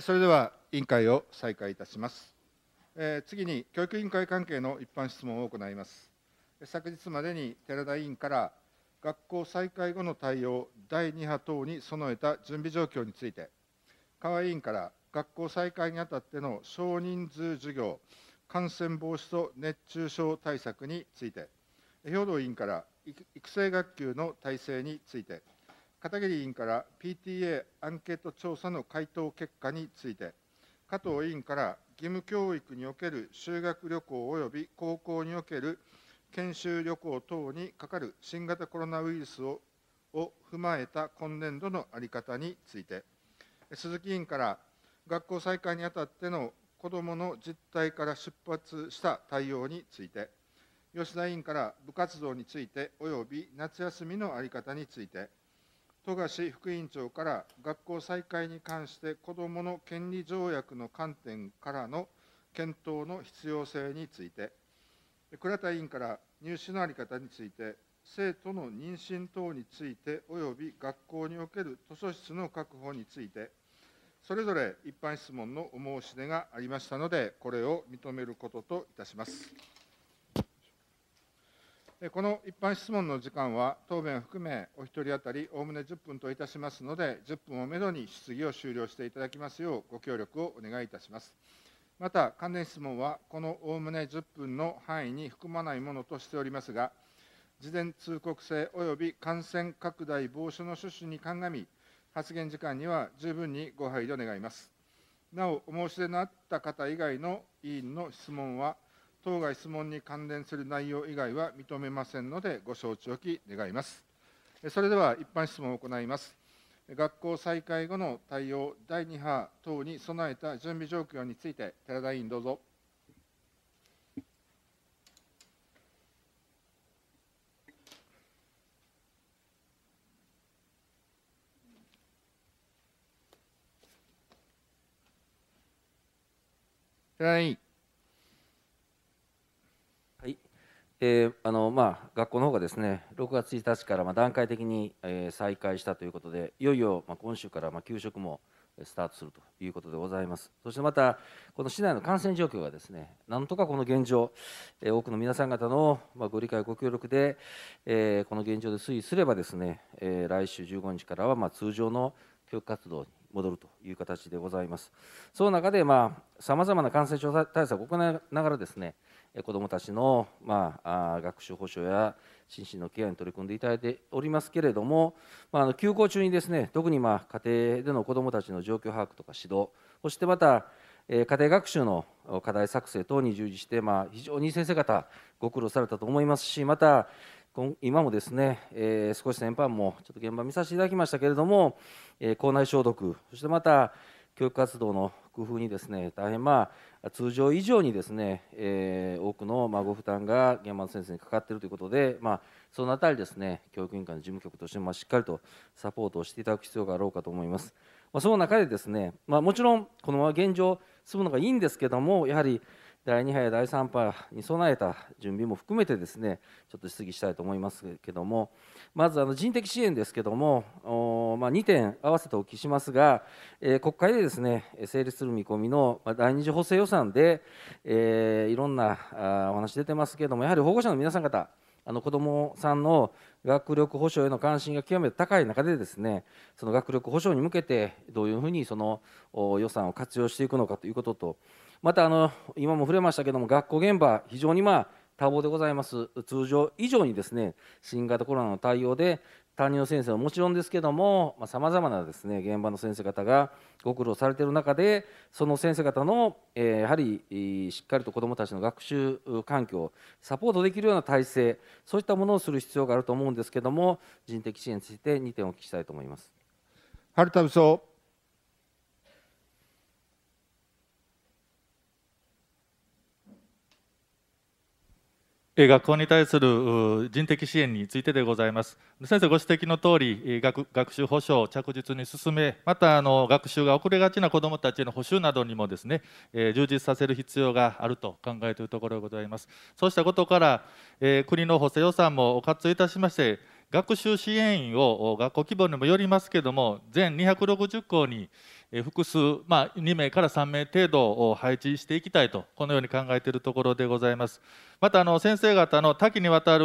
それでは委員会を再開いたします。えー、次に教育委員会関係の一般質問を行います。昨日までに寺田委員から学校再開後の対応第2波等に備えた準備状況について、河合委員から学校再開にあたっての少人数授業、感染防止と熱中症対策について、兵藤委員から育成学級の体制について、片桐委員から PTA アンケート調査の回答結果について、加藤委員から義務教育における修学旅行及び高校における研修旅行等にかかる新型コロナウイルスをを踏まえた今年度の在り方について、鈴木委員から学校再開にあたっての子どもの実態から出発した対応について、吉田委員から部活動についておよび夏休みの在り方について、富樫副委員長から学校再開に関して子どもの権利条約の観点からの検討の必要性について、倉田委員から入試の在り方について、生徒の妊娠等について及び学校における図書室の確保について、それぞれ一般質問のお申し出がありましたので、これを認めることといたします。この一般質問の時間は、答弁含め、お一人当たりおおむね10分といたしますので、10分をめどに質疑を終了していただきますよう、ご協力をお願いいたします。また、関連質問は、このおおむね10分の範囲に含まないものとしておりますが、事前通告性及び感染拡大防止の趣旨に鑑み、発言時間には十分にご配慮願います。なお、お申し出のあった方以外の委員の質問は、当該質問に関連する内容以外は認めませんので、ご承知おき願います。それでは一般質問を行います。学校再開後の対応、第2波等に備えた準備状況について、寺田委員、どうぞ。寺田委員。えー、あのまあ、学校の方がですね6月1日からま段階的に、え再開したということでいよいよま今週からま給食もスタートするということでございますそしてまたこの市内の感染状況がですねなんとかこの現状、え多くの皆さん方のまご理解ご協力で、えこの現状で推移すればですね、え来週15日からはま通常の教育活動に戻るという形でございますその中でまあ様々な感染症対策を行いながらですね子どもたちの、まあ、学習保障や心身のケアに取り組んでいただいておりますけれども、まあ、あの休校中にですね特にまあ家庭での子どもたちの状況把握とか指導そしてまた、え家庭学習の課題作成等に従事して、まあ、非常に先生方ご苦労されたと思いますしまた今もですね、えー、少し先般もちょっと現場見させていただきましたけれども、えー、校内消毒そしてまた教育活動の工夫にですね大変まあ通常以上にですね、えー、多くのまご負担が現場の先生にかかっているということで、まあ、そのあたりですね教育委員会の事務局としてもしっかりとサポートをしていただく必要があろうかと思います。まあ、その中でですね、まあ、もちろんこのまま現状進むのがいいんですけどもやはり第2波や第3波に備えた準備も含めてですねちょっと質疑したいと思いますけどもまずあの人的支援ですけども、まあ、2点合わせてお聞きしますが、えー、国会でですね成立する見込みの第2次補正予算で、えー、いろんなお話出てますけどもやはり保護者の皆さん方あの子どもさんの学力保障への関心が極めて高い中でですねその学力保障に向けてどういうふうにその予算を活用していくのかということとまたあの今も触れましたけども学校現場非常にまあ多忙でございます通常以上にですね新型コロナの対応で担任の先生はもちろんですけどもさまざ、まなですね現場の先生方がご苦労されている中でその先生方の、えやはりしっかりと子どもたちの学習環境をサポートできるような体制そういったものをする必要があると思うんですけども人的支援について2点お聞きしたいと思います。春田部学校に対する人的支援についてでございます先生ご指摘の通り学学習保障を着実に進めまたあの学習が遅れがちな子どもたちへの補修などにもですね、え充実させる必要があると考えているところでございますそうしたことから、え国の補正予算も活用いたしまして学習支援員を学校規模にもよりますけれども全260校に複数、まあ、2名から3名程度を配置していきたいとこのように考えているところでございますまたあの先生方の多岐にわたる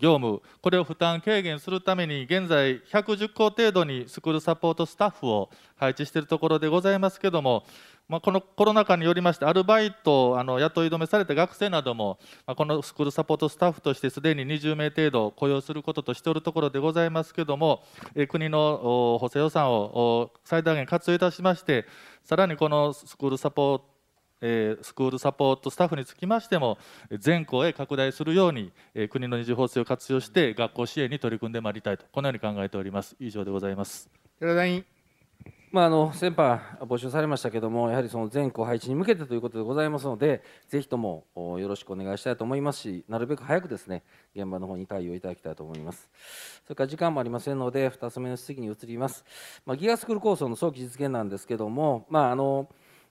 業務これを負担軽減するために現在110校程度にスクールサポートスタッフを配置しているところでございますけどもまあ、このコロナ禍によりましてアルバイトあの雇い止めされた学生なども、まあ、このスクールサポートスタッフとしてすでに20名程度雇用することとしておるところでございますけれども国の補正予算を最大限活用いたしましてさらにこのスクールサポートえスクールサポートスタッフにつきましても全校へ拡大するように、え国の二次法制を活用して学校支援に取り組んでまいりたいとこのように考えております以上でございます田委員まあ、あの先般募集されましたけどもやはりその全校配置に向けてということでございますのでぜひともよろしくお願いしたいと思いますしなるべく早くですね現場の方に対応いただきたいと思いますそれから時間もありませんので2つ目の質疑に移ります、まあ、ギガスクール構想の早期実現なんですけども、まあ、あの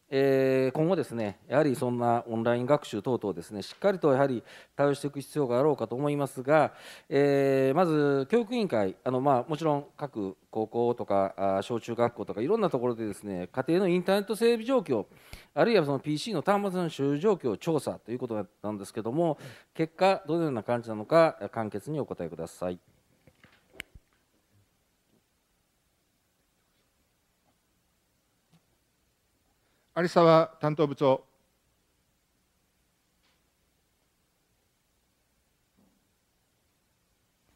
えー、今後ですねやはりそんなオンライン学習等々ですねしっかりとやはり対応していく必要があろうかと思いますが、えー、まず教育委員会あの、まあ、もちろん各高校とか小中学校とかいろんなところでですね家庭のインターネット整備状況あるいはその PC の端末の所有状況を調査ということなんですけども結果どのような感じなのか簡潔にお答えください。有沢担当部長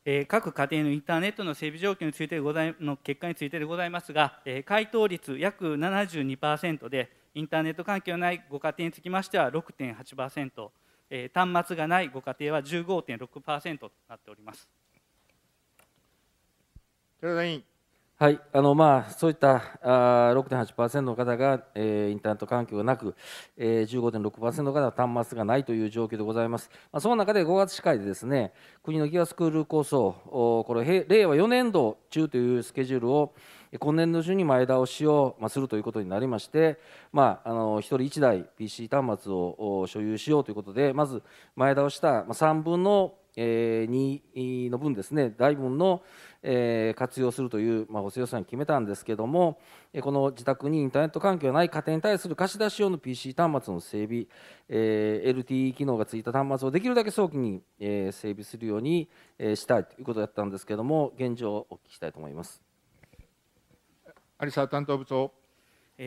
え各家庭のインターネットの整備状況についてございの結果についてでございますが、え回答率約72%で、インターネット環境のないご家庭につきましては6.8%、え端末がないご家庭は15.6%となっております寺田委員。はいあのまあ、そういったあ6.8%の方が、えー、インターネット環境がなく、えー、15.6%の方は端末がないという状況でございます、まあ、その中で5月市会でですね国のギガスクール構想これ令和4年度中というスケジュールを今年度中に前倒しをするということになりまして、まあ、あの1人1台 PC 端末を所有しようということでまず前倒した3分の2の分ですね大分のえ活用するという、まあ、補正予算を決めたんですけれども、えこの自宅にインターネット環境がない家庭に対する貸し出し用の PC 端末の整備、え LTE 機能がついた端末をできるだけ早期に、え整備するように、えしたいということだったんですけれども、現状をお聞きしたいと思います。有沢担当部長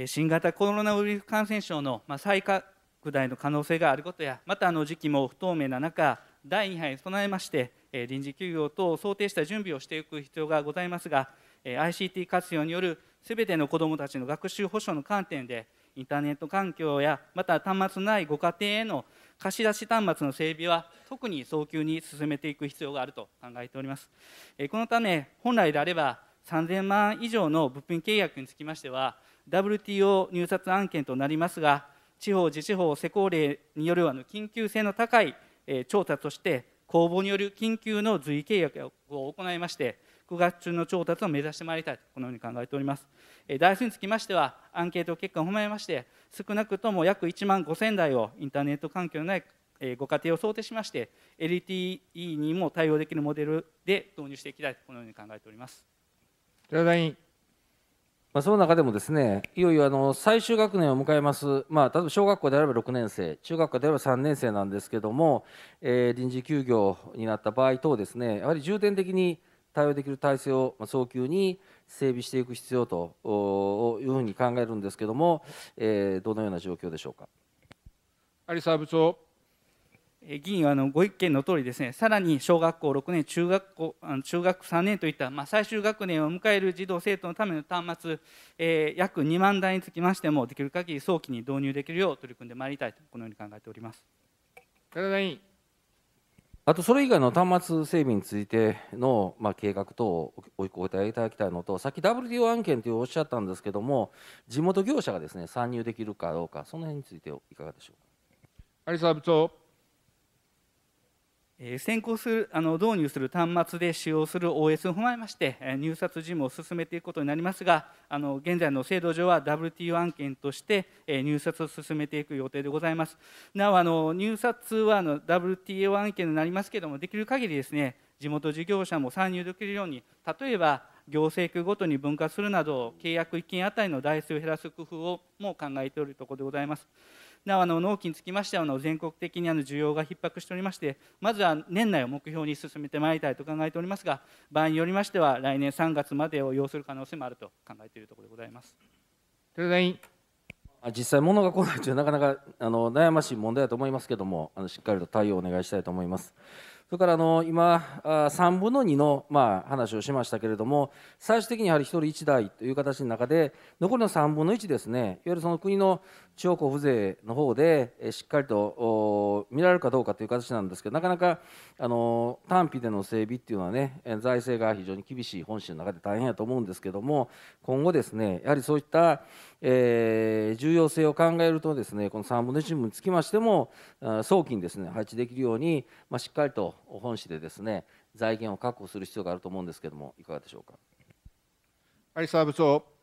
新型コロナウイルス感染症の再拡大の可能性があることや、またあの時期も不透明な中、第2波に備えまして、え臨時休業等を想定した準備をしていく必要がございますが、え ICT 活用によるすべての子どもたちの学習保障の観点で、インターネット環境や、また端末のないご家庭への貸し出し端末の整備は、特に早急に進めていく必要があると考えております。えこのため、本来であれば、3000万以上の物品契約につきましては、WTO 入札案件となりますが、地方自治法施行令による緊急性の高いえ調査として公募による緊急の随意契約を行いまして9月中の調達を目指してまいりたいとこのように考えております、え台数につきましてはアンケート結果を踏まえまして少なくとも約1万5000台をインターネット環境のないご家庭を想定しまして LTE にも対応できるモデルで導入していきたいとこのように考えております寺田委員まあ、その中でもですねいよいよあの最終学年を迎えます、まあ、例えば小学校であれば6年生中学校であれば3年生なんですけども、えー、臨時休業になった場合等ですねやはり重点的に対応できる体制を早急に整備していく必要というふうに考えるんですけども、えー、どのような状況でしょうか。有沢部長議員はあのご意見の通りですね、さらに小学校6年、中学校中学3年といった、まあ、最終学年を迎える児童・生徒のための端末、えー、約2万台につきましても、できる限り早期に導入できるよう取り組んでまいりたいと、このように考えております寺田委員。あと、それ以外の端末整備についての、まあ、計画等をお答えいただきたいのと、さっき WTO 案件というおっしゃったんですけども、地元業者がですね参入できるかどうか、その辺についていかがでしょうか。有沢部長先行するあの導入する端末で使用する OS を踏まえまして入札事務を進めていくことになりますがあの現在の制度上は WTO 案件として入札を進めていく予定でございますなおあの入札はあの WTO 案件になりますけれどもできる限りですね地元事業者も参入できるように例えば行政区ごとに分割するなど契約1件あたりの台数を減らす工夫をもう考えておるところでございますなおあの納期につきましてはあの全国的にあの需要が逼迫しておりましてまずは年内を目標に進めてまいりたいと考えておりますが場合によりましては来年3月までを要する可能性もあると考えているところでございます。実際、物が来ないというのはなかなか あの悩ましい問題だと思いますけれどもあのしっかりと対応をお願いしたいと思います。それからあの今、3分の2のまあ話をしましたけれども、最終的にやはり1人1台という形の中で、残りの3分の1ですね、いわゆるその国の地方交付税の方で、えしっかりと見られるかどうかという形なんですけど、なかなかあの短費での整備っていうのはね、財政が非常に厳しい本州の中で大変やと思うんですけども、今後ですね、やはりそういった、えー、重要性を考えるとですね、この3分の1分につきましても、早期にですね配置できるように、まあ、しっかりと本市でですね財源を確保する必要があると思うんですけども、いかがでしょうか。有沢部長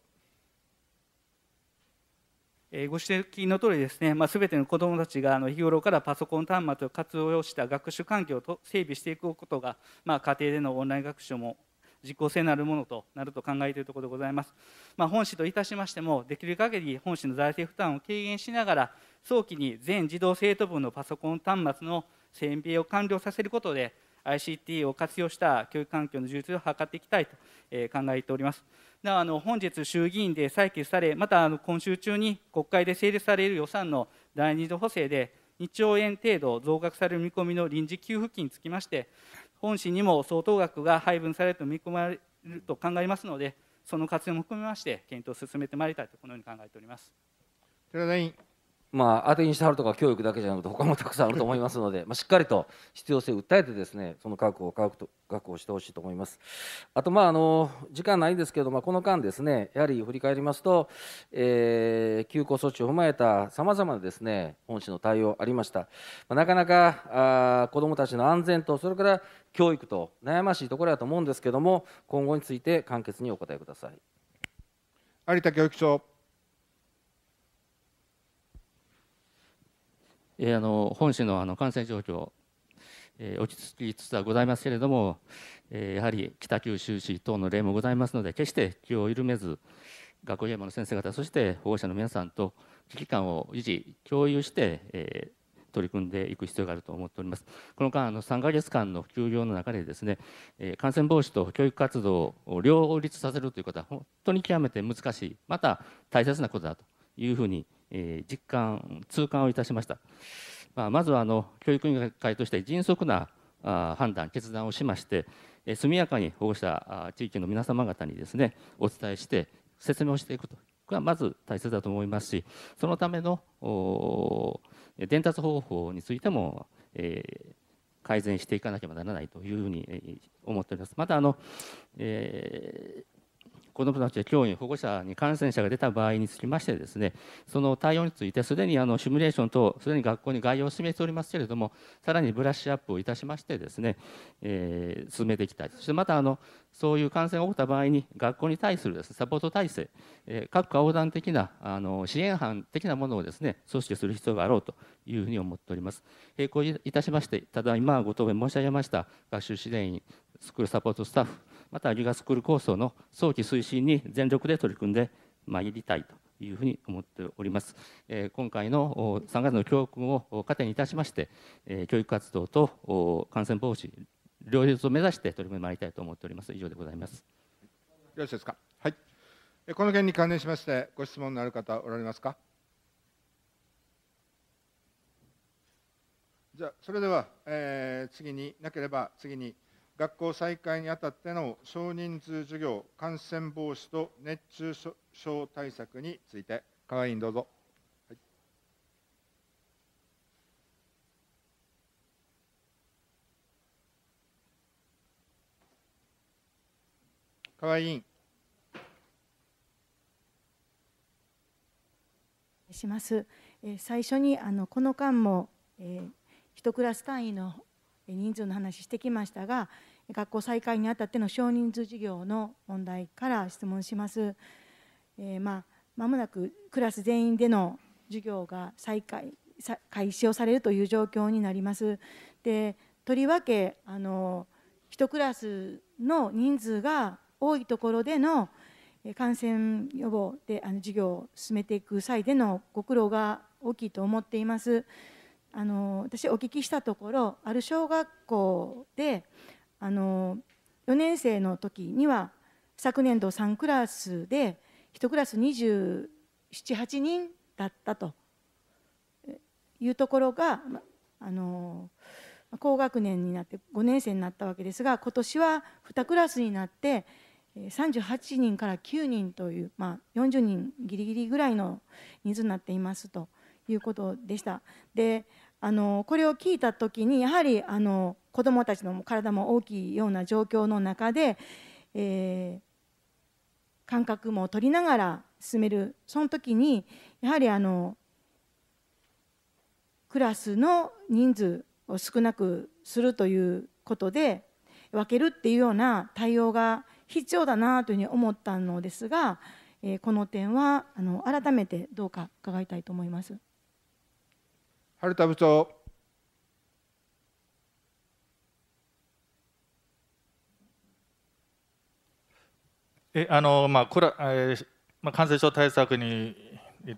ご指摘の通りですね、まあ、全ての子どもたちが日頃からパソコン端末を活用した学習環境を整備していくことが、まあ、家庭でのオンライン学習も実効性のあるものとなると考えているところでございます、まあ、本市といたしましてもできる限り本市の財政負担を軽減しながら早期に全児童生徒分のパソコン端末の整備を完了させることで ICT を活用した教育環境の充実を図っていきたいと、え考えております。なおあの本日、衆議院で採決され、またあの今週中に国会で成立される予算の第2次補正で、2兆円程度増額される見込みの臨時給付金につきまして、本市にも相当額が配分されると見込まれると考えますので、その活用も含めまして、検討を進めてまいりたいと、このように考えております。寺田委員まあ、当てにしてはるとか教育だけじゃなくて他もたくさんあると思いますので、まあ、しっかりと必要性を訴えてですねその確保を確保してほしいと思います。あと、まあ、あの時間ないんですけど、まあ、この間ですねやはり振り返りますと、えー、休校措置を踏まえたさまざまなですね本市の対応ありました、まあ、なかなかあ子どもたちの安全とそれから教育と悩ましいところだと思うんですけども今後について簡潔にお答えください。有田教育長えー、あの本市のあの感染状況、えー、落ち着きつつはございますけれども、えー、やはり北九州市等の例もございますので、決して気を緩めず、学校現場の先生方、そして保護者の皆さんと危機感を維持、共有して、えー、取り組んでいく必要があると思っております。この間、あの3ヶ月間の休業の中でですね、えー、感染防止と教育活動を両立させるということは本当に極めて難しい、また大切なことだというふうにえ実感痛感をいたしました、まあ、まずはあの教育委員会として迅速なあ判断決断をしまして、え速やかに保護者地域の皆様方にですねお伝えして説明をしていくとがまず大切だと思いますしそのための伝達方法についても、えー、改善していかなければならないというふうに思っております。またあの、えー、子どもたち教員、保護者に感染者が出た場合につきましてですね、その対応について、すでにあのシミュレーション等、すでに学校に概要を示しておりますけれども、さらにブラッシュアップをいたしましてですね、えー、進めていきたい。そしてまたあの、そういう感染が起こった場合に、学校に対するです、ね、サポート体制、えー、各科横断的なあの支援班的なものをですね、組織する必要があろうというふうに思っております。並行いたしまして、ただ今ご答弁申し上げました学習指導員、スクールサポートスタッフ、またギガスクール構想の早期推進に全力で取り組んでまいりたいというふうに思っております。今回の3月の教訓を糧にいたしまして、教育活動と感染防止、両立を目指して取り組んでまいりたいと思っております。以上でございます。よろしいですか。はい。この件に関連しまして、ご質問のある方おられますか。じゃあ、それでは、えー、次になければ、次に。学校再開にあたっての少人数授業、感染防止と熱中症対策について、河合委員どうぞ。河合委員。します。え最初にあのこの間も、えー、1クラス単位の人数の話してきましたが、学校再開にあたっての少人数授業の問題から質問します。えー、まあ、もなくクラス全員での授業が再開開始をされるという状況になります。でとりわけあの1クラスの人数が多いところでの感染予防であの授業を進めていく際でのご苦労が大きいと思っています。あの私お聞きしたところある小学校であの4年生の時には昨年度3クラスで1クラス278人だったというところがあの高学年になって5年生になったわけですが今年は2クラスになって38人から9人という、まあ、40人ギリギリぐらいの人数になっていますということでした。であのこれを聞いた時にやはりあの子どもたちの体も大きいような状況の中で、えー、感覚も取りながら進めるその時にやはりあのクラスの人数を少なくするということで分けるっていうような対応が必要だなというふうに思ったのですが、えー、この点はあの改めてどうか伺いたいと思います。春田部長えあのまあクラえまあ、感染症対策に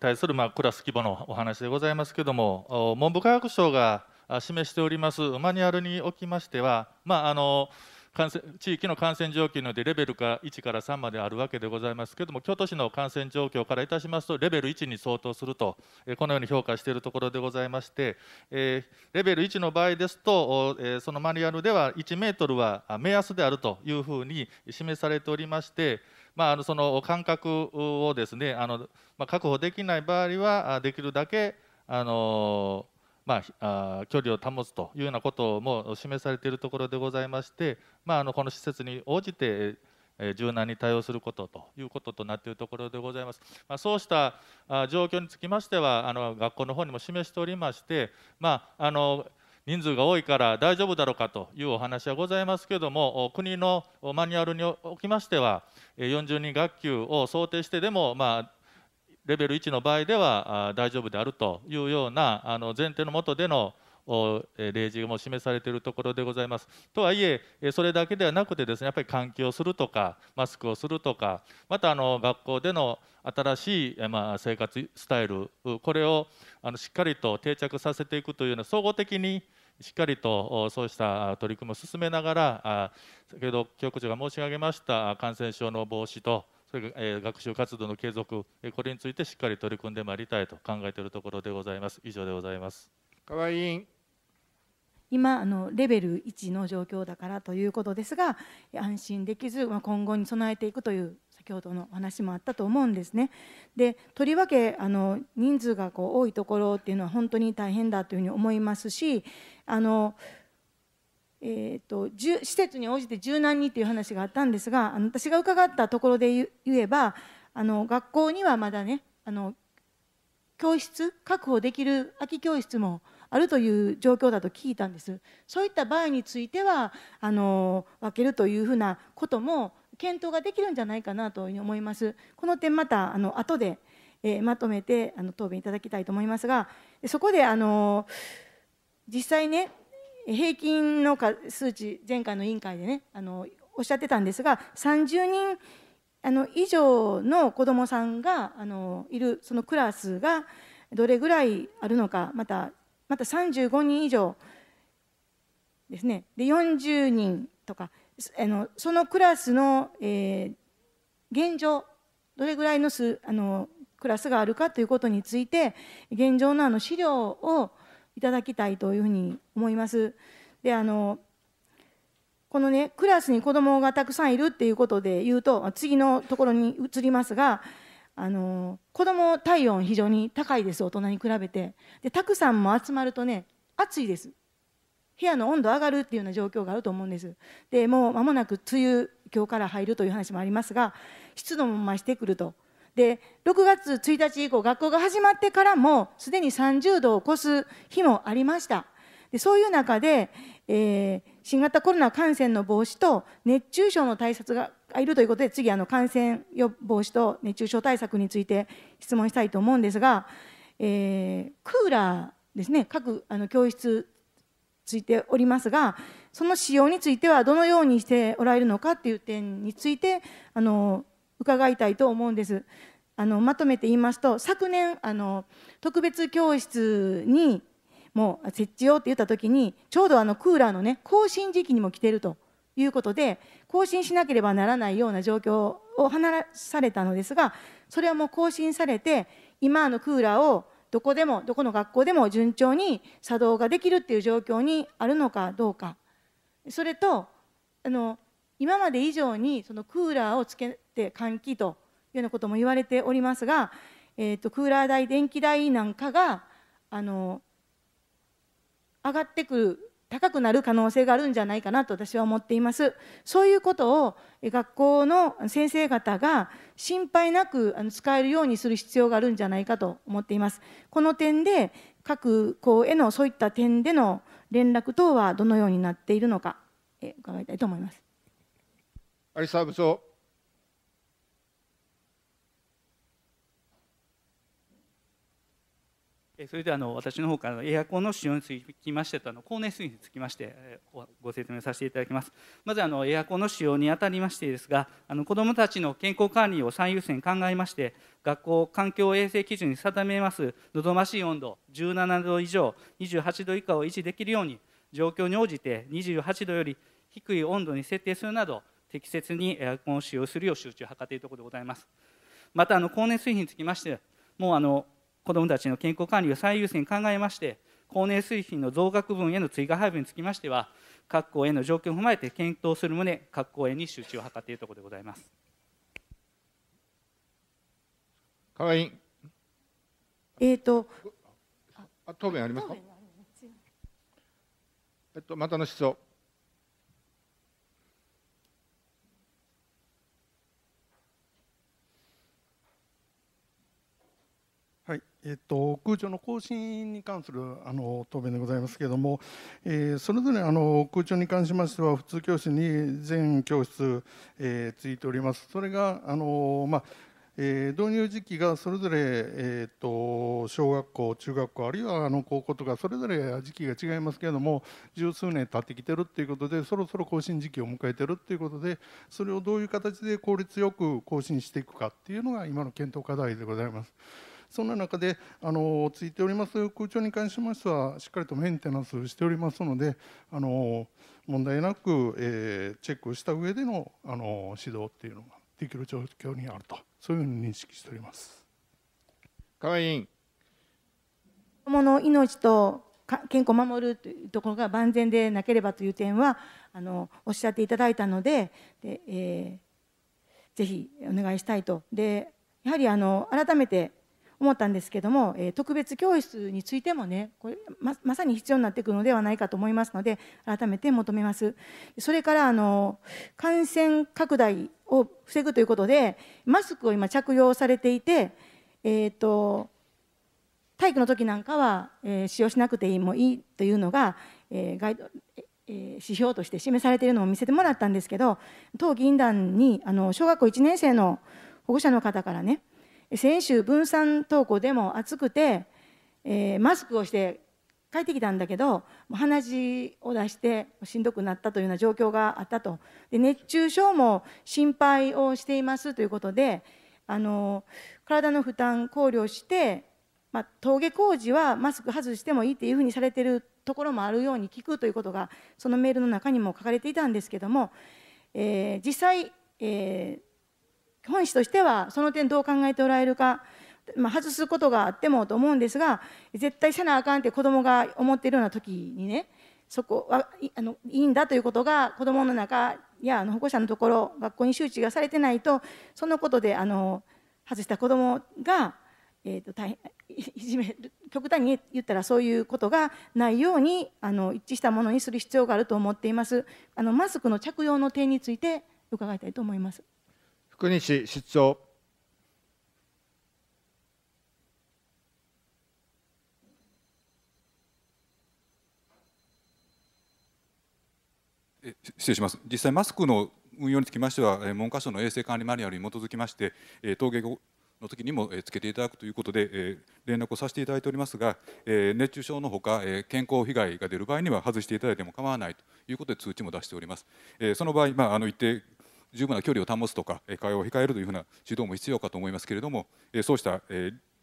対する、まあ、クラス規模のお話でございますけれども文部科学省が示しておりますマニュアルにおきましては、まああの感染地域の感染状況によってレベルが1から3まであるわけでございますけれども、京都市の感染状況からいたしますと、レベル1に相当すると、このように評価しているところでございまして、レベル1の場合ですと、そのマニュアルでは1メートルは目安であるというふうに示されておりまして、まあ、あのその間隔をですねあの、まあ、確保できない場合はできるだけあのまあ、あ距離を保つというようなことも示されているところでございまして、まあ、あのこの施設に応じて柔軟に対応することということとなっているところでございます。まあ、そうした状況につきましては、あの学校の方にも示しておりまして、まあ、あの人数が多いから大丈夫だろうかというお話はございますけれども、国のマニュアルにおきましては、40人学級を想定してでも、まあ、レベル1の場合では大丈夫であるというようなあの前提のもとでの例示も示されているところでございます。とはいえ、それだけではなくてですね、やっぱり換気をするとか、マスクをするとか、またあの学校での新しい、ま生活スタイル、これをあのしっかりと定着させていくというような、総合的にしっかりとそうした取り組みを進めながら、先ほど教育長が申し上げました感染症の防止と、それが、え学習活動の継続、えこれについてしっかり取り組んでまいりたいと考えているところでございます。以上でございます。河合委員。今あのレベル1の状況だからということですが安心できず、まあ、今後に備えていくという先ほどのお話もあったと思うんですね。でとりわけあの人数がこう多いところっていうのは本当に大変だというふうに思いますしあのえーと、施設に応じて柔軟にという話があったんですがあの私が伺ったところで言えばあの学校にはまだねあの教室確保できる空き教室もあるという状況だと聞いたんですそういった場合についてはあの分けるというふうなことも検討ができるんじゃないかなと思いますこの点またあの後で、えー、まとめてあの答弁いただきたいと思いますがそこであの実際ね平均の数値前回の委員会でねあのおっしゃってたんですが30人あの以上の子どもさんがあのいるそのクラスがどれぐらいあるのかまたまた35人以上ですねで40人とかあのそのクラスの、えー、現状どれぐらいの数あのクラスがあるかということについて現状のあの資料をいただきたいというふうに思います。であのこのねクラスに子どもがたくさんいるっていうことで言うと次のところに移りますがあの子ども体温非常に高いです大人に比べてでたくさんも集まるとね暑いです部屋の温度上がるっていうような状況があると思うんですでもう間もなく梅雨今日から入るという話もありますが湿度も増してくるとで6月1日以降学校が始まってからもすでに30度を超す日もありましたでそういう中で、えー、新型コロナ感染の防止と熱中症の対策がいるということで次あの感染予防止と熱中症対策について質問したいと思うんですが、えー、クーラーですね各あの教室ついておりますがその使用についてはどのようにしておられるのかっていう点についてあの伺いたいと思うんです。あのまとめて言いますと昨年あの特別教室にもう設置をって言った時にちょうどあのクーラーのね更新時期にも来てるということで更新しなければならないような状況を話されたのですがそれはもう更新されて今のクーラーをどこでもどこの学校でも順調に作動ができるっていう状況にあるのかどうかそれとあの今まで以上にそのクーラーをつけて換気というようなことも言われておりますが、えーと、クーラー代電気代なんかがあの上がってくる高くなる可能性があるんじゃないかなと私は思っていますそういうことを学校の先生方が心配なく使えるようにする必要があるんじゃないかと思っていますこの点で各校へのそういった点での連絡等はどのようになっているのか伺いたいと思います有沢武それであの私の方からエアコンの使用につきましてあの光熱水につきましてご説明させていただきますまずあのエアコンの使用にあたりましてですがあの子どもたちの健康管理を最優先考えまして学校環境衛生基準に定めます望ましい温度17度以上28度以下を維持できるように状況に応じて28度より低い温度に設定するなど適切にエアコンを使用するよう集中を図っているところでございます。またあの光熱費につきまして、もうあの子どもたちの健康管理を最優先考えまして、光熱水費の増額分への追加配分につきましては、各校への状況を踏まえて検討する旨、各校へに集中を図っているところでございます。河合委員。えっ、ー、と。あ、答弁ありますか。えっと、またの質問。えっと、空調の更新に関するあの答弁でございますけれども、えー、それぞれあの空調に関しましては、普通教室に全教室、えー、ついております。それがあの、まあえー、導入時期がそれぞれ、えーと、小学校、中学校、あるいはあの高校とか、それぞれ時期が違いますけれども、十数年経ってきてるっていうことで、そろそろ更新時期を迎えてるということで、それをどういう形で効率よく更新していくかっていうのが、今の検討課題でございます。そんな中であのついております空調に関しましてはしっかりとメンテナンスしておりますのであの問題なく、えー、チェックした上でのあの指導っていうのができる状況にあるとそういうふうに認識しております。川合委員子どもの命と健康を守るというところが万全でなければという点はあのおっしゃっていただいたのでで、えー、ぜひお願いしたいとでやはりあの改めて思ったんですけども、え特別教室についてもねこれまさに必要になってくるのではないかと思いますので改めて求めますそれからあの感染拡大を防ぐということでマスクを今着用されていて、えーと、体育の時なんかは、えー、使用しなくてもいいというのが、えー、ガイドえー、指標として示されているのを見せてもらったんですけど当議員団にあの小学校1年生の保護者の方からね先週分散登校でも暑くて、えー、マスクをして帰ってきたんだけどもう鼻血を出してしんどくなったというような状況があったとで熱中症も心配をしていますということであの体の負担考慮して、まあ、工事はマスク外してもいいっていうふうにされてるところもあるように聞くということがそのメールの中にも書かれていたんですけども、えー、実際、えー本市としてはその点どう考えておられるか、まあ、外すことがあってもと思うんですが絶対せなあかんって子どもが思っているような時にねそこはいあのいいんだということが子どもの中やあの保護者のところ学校に周知がされてないとそのことであの外した子どもが、えーと、と大変 いじめる極端に言ったらそういうことがないようにあの一致したものにする必要があると思っていますあのマスクの着用の点について伺いたいと思います。国市出張失礼します実際マスクの運用につきましては文科省の衛生管理マニュアルに基づきまして登下後の時にもつけていただくということで連絡をさせていただいておりますが熱中症のほか健康被害が出る場合には外していただいても構わないということで通知も出しておりますその場合まああの一定十分な距離を保つとか会話を控えるというふうな指導も必要かと思いますけれどもそうした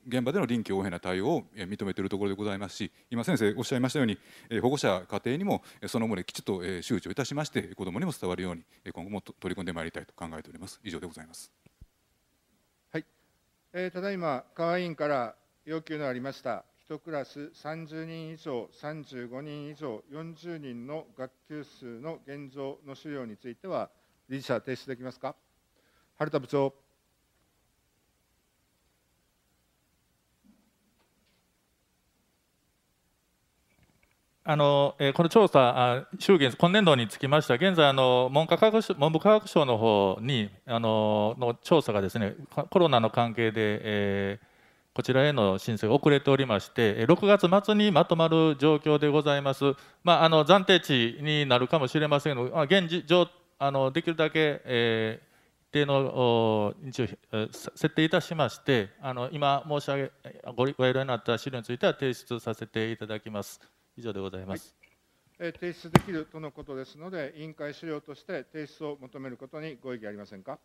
現場での臨機応変な対応を認めているところでございますし今先生おっしゃいましたように保護者家庭にもその旨きちっと周知をいたしまして子どもにも伝わるように今後も取り組んでまいりたいと考えております以上でございます、はいえー、ただいま川合委員から要求のありました1クラス30人以上35人以上40人の学級数の現状の資料については理事者提出できますか春田部長あのこの調査、衆議院、今年度につきましては、現在あの文科科学省、文部科学省の方にあのの調査がですね、コロナの関係で、えー、こちらへの申請が遅れておりまして、6月末にまとまる状況でございます、まあ、あの暫定値になるかもしれませんが、現状あのできるだけ、えー、一定の日を設定いたしましてあの今申し上げご理解になった資料については提出させていただきます以上でございます、はい、えー、提出できるとのことですので委員会資料として提出を求めることにご異議ありませんか、は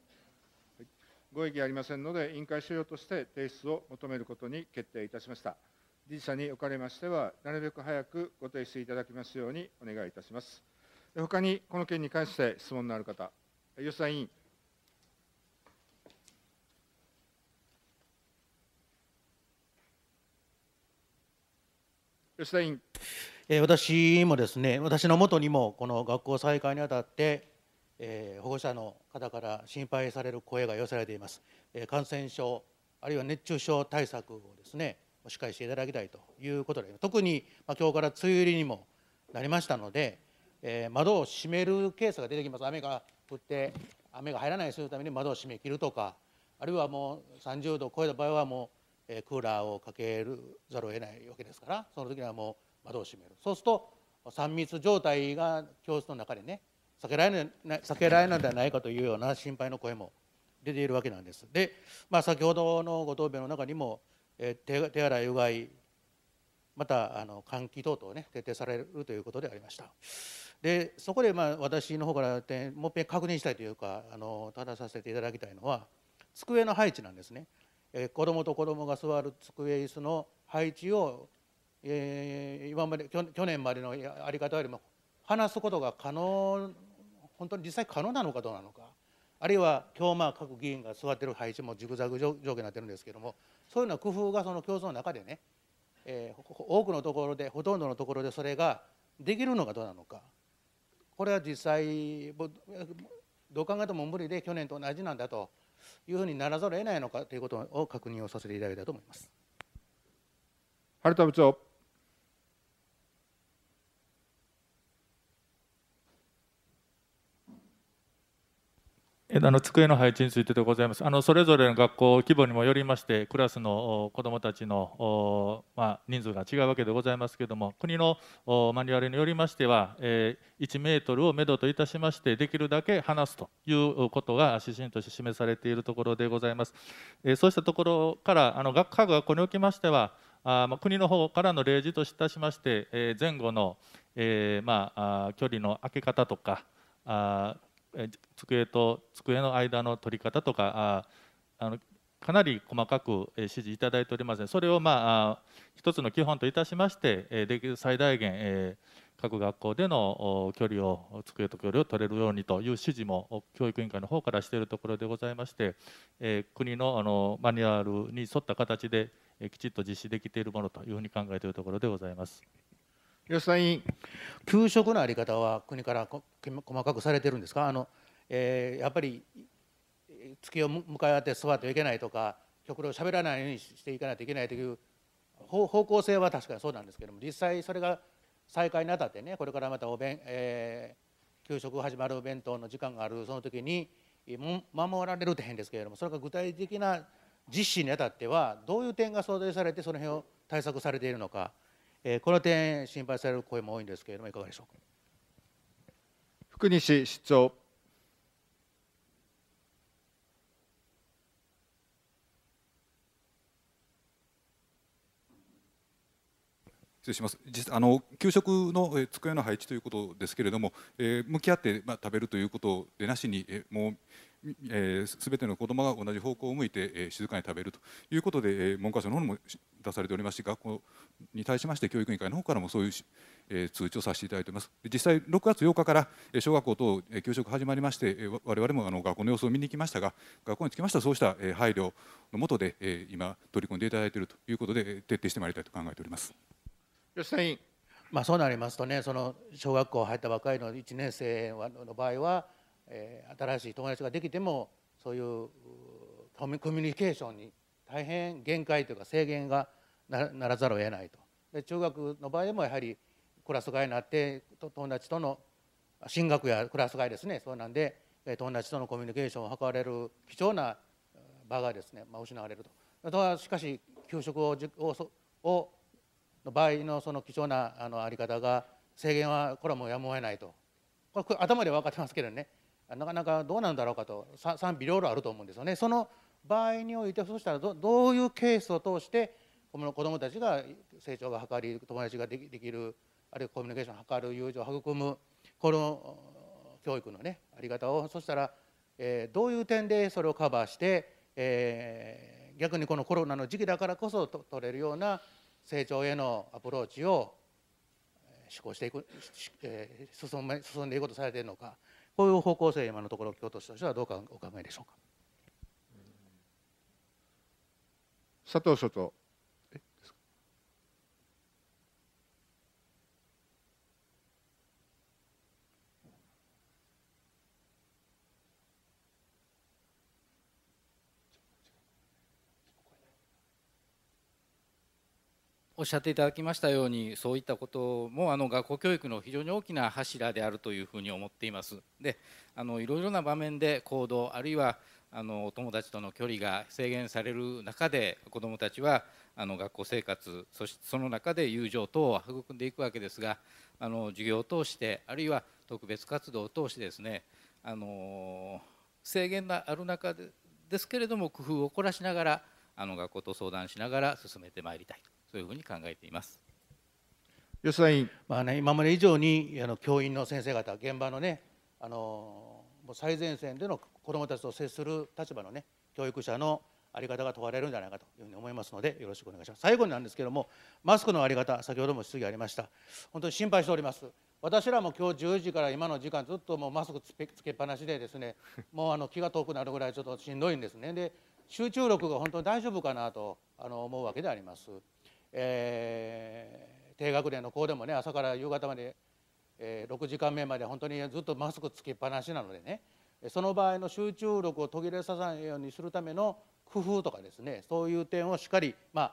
い、ご異議ありませんので委員会資料として提出を求めることに決定いたしました理事者におかれましてはなるべく早くご提出いただきますようにお願いいたします他にこの件に関して質問のある方、吉田委員。吉田委員。え私もですね、私のもとにも、この学校再開にあたって、えー、保護者の方から心配される声が寄せられています。えー、感染症、あるいは熱中症対策をですね、しっかりしていただきたいということで、特に、まあ、今日から梅雨入りにもなりましたので、えー、窓を閉めるケースが出てきます雨が降って雨が入らないようにするために窓を閉め切るとかあるいはもう30度を超えた場合はもう、えー、クーラーをかけるざるを得ないわけですからその時にはもう窓を閉めるそうすると3密状態が教室の中でね避けられない避けられないのではないかというような心配の声も出ているわけなんです。で、まあ、先ほどのご答弁の中にも、えー、手洗いうがいまたあの換気等々ね徹底されるということでありました。でそこでまあ私の方からもう一遍確認したいというかあのたさせていただきたいのは机の配置なんですね、えー、子供と子供が座る机椅子の配置を、えー、今まで去年までのあり方よりも話すことが可能本当に実際可能なのかどうなのかあるいは今日まあ各議員が座ってる配置もジグザグ上下になってるんですけどもそういうような工夫がその競争の中でね、えー、多くのところでほとんどのところでそれができるのかどうなのかこれは実際どう考えても無理で去年と同じなんだというふうにならざるを得ないのかということを確認をさせていただきたいと思います。春田部長あの机の配置についてでございます。あのそれぞれの学校規模にもよりましてクラスの子どもたちの、まあ、人数が違うわけでございますけれども国のマニュアルによりましては、え1メートルを目処といたしましてできるだけ離すということが指針として示されているところでございます。えそうしたところからあの各学校におきましてはあま国の方からの例示といたしまして、え前後の、えまあ、距離の空け方とか机と机の間の取り方とかあのかなり細かく指示いただいておりますそれを、まあ、一つの基本といたしましてできる最大限各学校での距離を机と距離を取れるようにという指示も教育委員会の方からしているところでございまして国のあのマニュアルに沿った形できちっと実施できているものというふうに考えているところでございます。吉田委員、給食のあり方は国から細かくされてるんですか、あのえー、やっぱり月を迎え合って座ってはいけないとか、極力喋らないようにしていかないといけないという方向性は確かにそうなんですけれども、実際それが再開にあたってね、これからまたお弁、えー、給食始まるお弁当の時間がある、その時に、守られるって変ですけれども、それが具体的な実施にあたっては、どういう点が想定されて、その辺を対策されているのか。えこの点、心配される声も多いんですけれども、いかがでしょうか。福西市長失礼します実あの給食の机の配置ということですけれども、えー、向き合って、まあ、食べるということでなしに、えー、もうえー、ての子どもが同じ方向を向いて、えー、静かに食べるということで、えー、文科省の方も出されておりますし学校に対しまして教育委員会の方からもそういう、えー、通知をさせていただいてります実際6月8日から小学校等、えー、給食始まりまして、えー、我々もあの学校の様子を見に行きましたが学校につきましてはそうした、えー、配慮のもとで、えー、今取り組んでいただいているということで徹底してまいりたいと考えております吉田委員まあ、そうなりますとねその小学校入ったばかりの1年生の場合はえー、新しい友達ができてもそういうコミュニケーションに大変限界というか制限がならざるを得ないとで中学の場合でもやはりクラス替えになって友達との進学やクラス替えですねそうなんで友達とのコミュニケーションを図れる貴重な場がですね、まあ、失われると。あとはしかし給食ををの場合のその貴重なあのあり方が制限はこれはもうやむを得ないとこれ頭で分かってますけどねなかなかどうなんだろうかと賛否両論あると思うんですよね。その場合においてそしたらどういうケースを通してこの子どもたちが成長が図り友達ができるあるいはコミュニケーションを図る友情を育むこの教育のねあり方をそしたら、えー、どういう点でそれをカバーして、えー、逆にこのコロナの時期だからこそと取れるような成長へのアプローチを試行していく、えー、進進んでいくことされているのかこういう方向性今のところ京都市としてはどうかお考えでしょうか。佐藤所長おっしゃっていただきましたようにそういったこともあの学校教育の非常に大きな柱であるというふうに思っています。であのいろいろな場面で行動あるいはあのお友達との距離が制限される中で子どもたちはあの学校生活そしてその中で友情等を育んでいくわけですがあの授業を通してあるいは特別活動を通してですねあの制限がある中でですけれども工夫を凝らしながらあの学校と相談しながら進めてまいりたい。そういうふうに考えています。吉田委員、まあね、今まで以上にあの教員の先生方、現場のね、あのもう最前線での子どもたちと接する立場のね、教育者のあり方が問われるんじゃないかというふうに思いますので、よろしくお願いします。最後になんですけれども、マスクのあり方、先ほども質疑ありました、本当に心配しております。私らも今日10時から今の時間、ずっともうマスクつけっぱなしで、ですね もうあの気が遠くなるぐらいちょっとしんどいんですね。で集中力が本当に大丈夫かなとあの思うわけであります。えー、低学年の子でもね朝から夕方まで、えー、6時間目まで本当にずっとマスクつきっぱなしなのでねその場合の集中力を途切れさせないようにするための工夫とかですねそういう点をしっかり、まあ、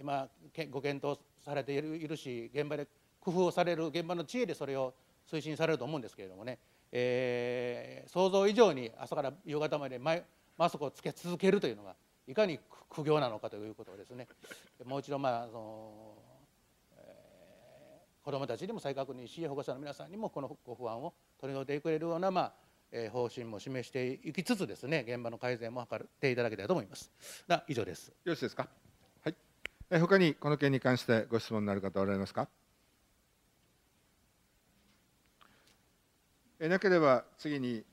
今ご検討されているいるし現場で工夫をされる現場の知恵でそれを推進されると思うんですけれどもね、えー、想像以上に朝から夕方までマスクをつけ続けるというのがいかに苦行なのかということをですねもう一度まあその、えー、子どもたちにも再確認し保護者の皆さんにもこのご不安を取り除いてくれるような、まあえー、方針も示していきつつですね現場の改善も図っていただきたいと思います。以上です。よろしいですか。はい。えー、他にこの件に関してご質問になる方おられますか。えなければ次に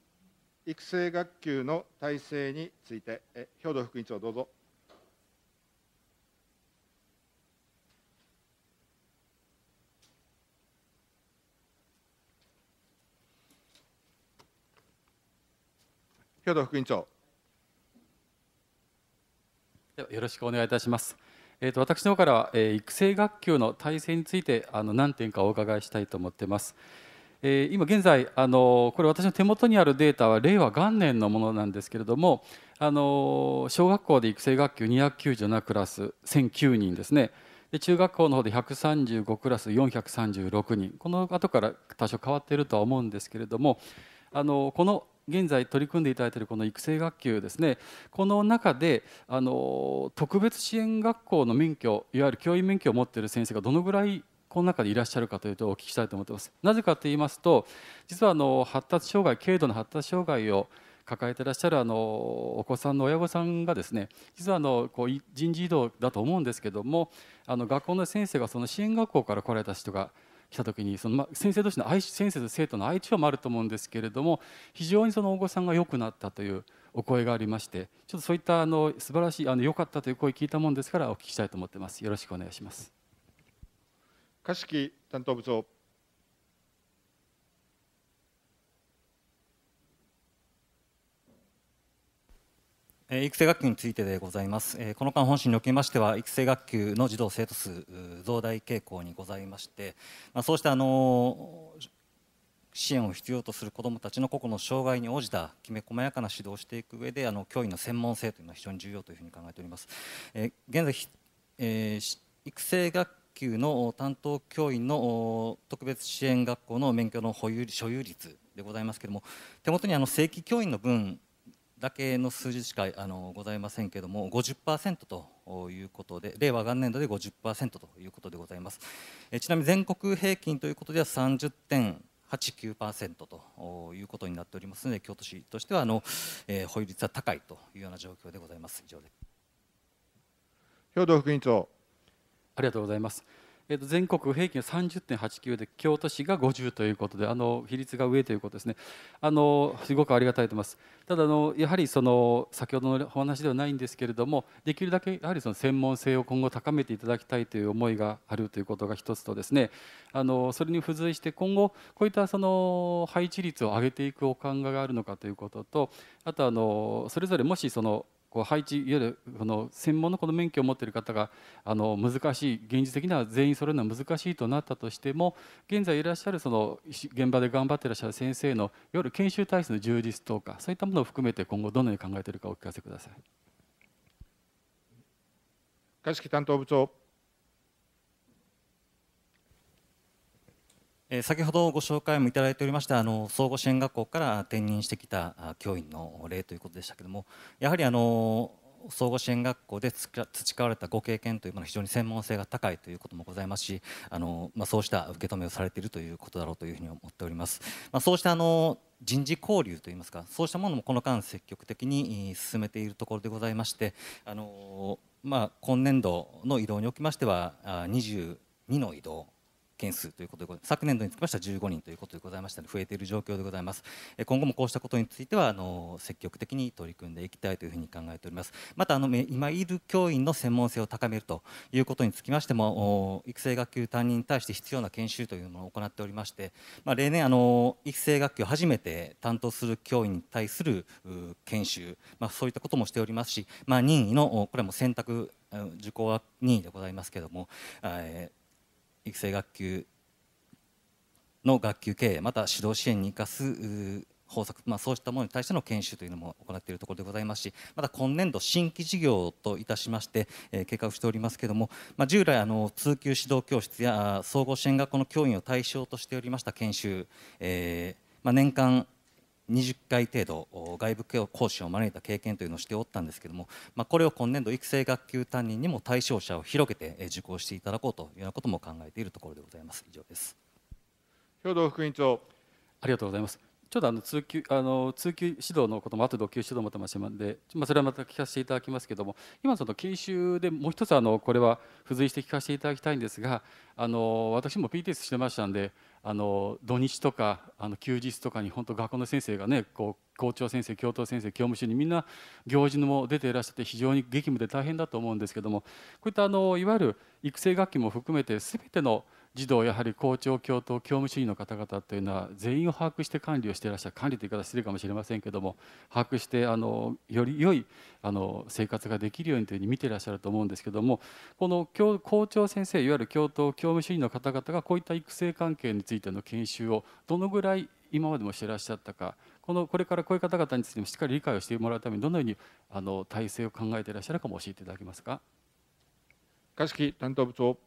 育成学級の体制について、え兵頭副委員長、どうぞ。兵頭副委員長。よろしくお願いいたします。えーと、私の方からは、えー、育成学級の体制についてあの何点かお伺いしたいと思ってます。えー、今現在あのこれ私の手元にあるデータは令和元年のものなんですけれどもあの小学校で育成学級297クラス1009人ですねで中学校の方で135クラス436人この後から多少変わっているとは思うんですけれどもあのこの現在取り組んでいただいているこの育成学級ですねこの中であの特別支援学校の免許いわゆる教員免許を持っている先生がどのぐらいこの中でいらっしゃるかというとお聞きしたいと思ってますなぜかと言いますと実はあの発達障害軽度の発達障害を抱えてらっしゃるあのお子さんの親御さんがですね実はあのこう人事異動だと思うんですけどもあの学校の先生がその支援学校から来られた人が来た時にその、ま、先生同士の愛先生と生徒の愛知もあると思うんですけれども非常にそのお子さんが良くなったというお声がありましてちょっとそういったあの素晴らしいあの良かったという声聞いたもんですからお聞きしたいと思ってますよろしくお願いします。貸し木担当部長。育成学級についてでございます。この間、本心におきましては、育成学級の児童生徒数増大傾向にございまして、そうしたあの支援を必要とする子どもたちの個々の障害に応じたきめ細やかな指導をしていく上で、あの教員の専門性というのは非常に重要というふうに考えております。現在、育成学級の担当教員の特別支援学校の免許の保有所有率でございますけれども手元にあの正規教員の分だけの数字しかあのございませんけれども50%ということで令和元年度で50%ということでございますえちなみに全国平均ということでは30.89%ということになっておりますので京都市としてはあの、えー、保有率は高いというような状況でございます以上で兵藤副委員長ありがとうございます。えー、と全国平均30.89で京都市が50ということであの比率が上ということですねあのすごくありがたいと思いますただあのやはりその先ほどのお話ではないんですけれどもできるだけやはりその専門性を今後高めていただきたいという思いがあるということが一つとですねあのそれに付随して今後こういったその配置率を上げていくお考えがあるのかということとあとあのそれぞれもしそのこう配置いわゆるこの専門のこの免許を持っている方があの難しい現実的には全員それのは難しいとなったとしても現在いらっしゃるその現場で頑張っていらっしゃる先生のいわゆる研修体制の充実とかそういったものを含めて今後どのように考えているかお聞かせください。倉敷担当部長先ほどご紹介もいただいておりましたあの総合支援学校から転任してきた教員の例ということでしたけれどもやはりあの総合支援学校で培われたご経験というものは非常に専門性が高いということもございますしあの、まあ、そうした受け止めをされているということだろうというふうに思っております。まあ、そうしたあの人事交流といいますかそうしたものもこの間積極的に進めているところでございましてあの、まあ、今年度の移動におきましては22の移動件数ということで昨年度につきましては15人ということでございましたので増えている状況でございます今後もこうしたことについてはあの積極的に取り組んでいきたいというふうに考えておりますまたあの今いる教員の専門性を高めるということにつきましても育成学級担任に対して必要な研修というものを行っておりまして、まあ、例年あの育成学級を初めて担当する教員に対する研修、まあ、そういったこともしておりますし、まあ、任意のこれも選択受講は任意でございますけども、えー育成学級の学級経営また指導支援に生かす方策、まあ、そうしたものに対しての研修というのも行っているところでございますしまた今年度新規事業といたしまして、えー、計画しておりますけれども、まあ、従来あの通級指導教室や総合支援学校の教員を対象としておりました研修、えーまあ、年間20回程度外部講師を招いた経験というのをしておったんですけども、まあ、これを今年度育成学級担任にも対象者を広げて受講していただこうというようなことも考えているところでございます以上です兵藤副委員長ありがとうございますちょっとあの通級あの通級指導のこともあ後同級指導もあったんで、まあ、それはまた聞かせていただきますけども、今、その研修でもう一つあの、これは付随して聞かせていただきたいんですが、あの私も PTS してましたんで、あの土日とかあの休日とかに本当学校の先生がねこう校長先生教頭先生教務主任みんな行事も出ていらっしゃって非常に激務で大変だと思うんですけどもこういったあのいわゆる育成学期も含めて全ての児童やはり校長教頭教務主任の方々というのは全員を把握して管理をしていらっしゃる管理という言い方失礼かもしれませんけども把握してあのより良いあの生活ができるようにというふうに見ていらっしゃると思うんですけどもこの校長先生いわゆる教頭教務主任の方々がこういった育成関係についての研修をどのぐらい今までもしていらっしゃったかこのこれからこういう方々についてもしっかり理解をしてもらうためにどのようにあの体制を考えていらっしゃるかも教えていただけますか。担当部長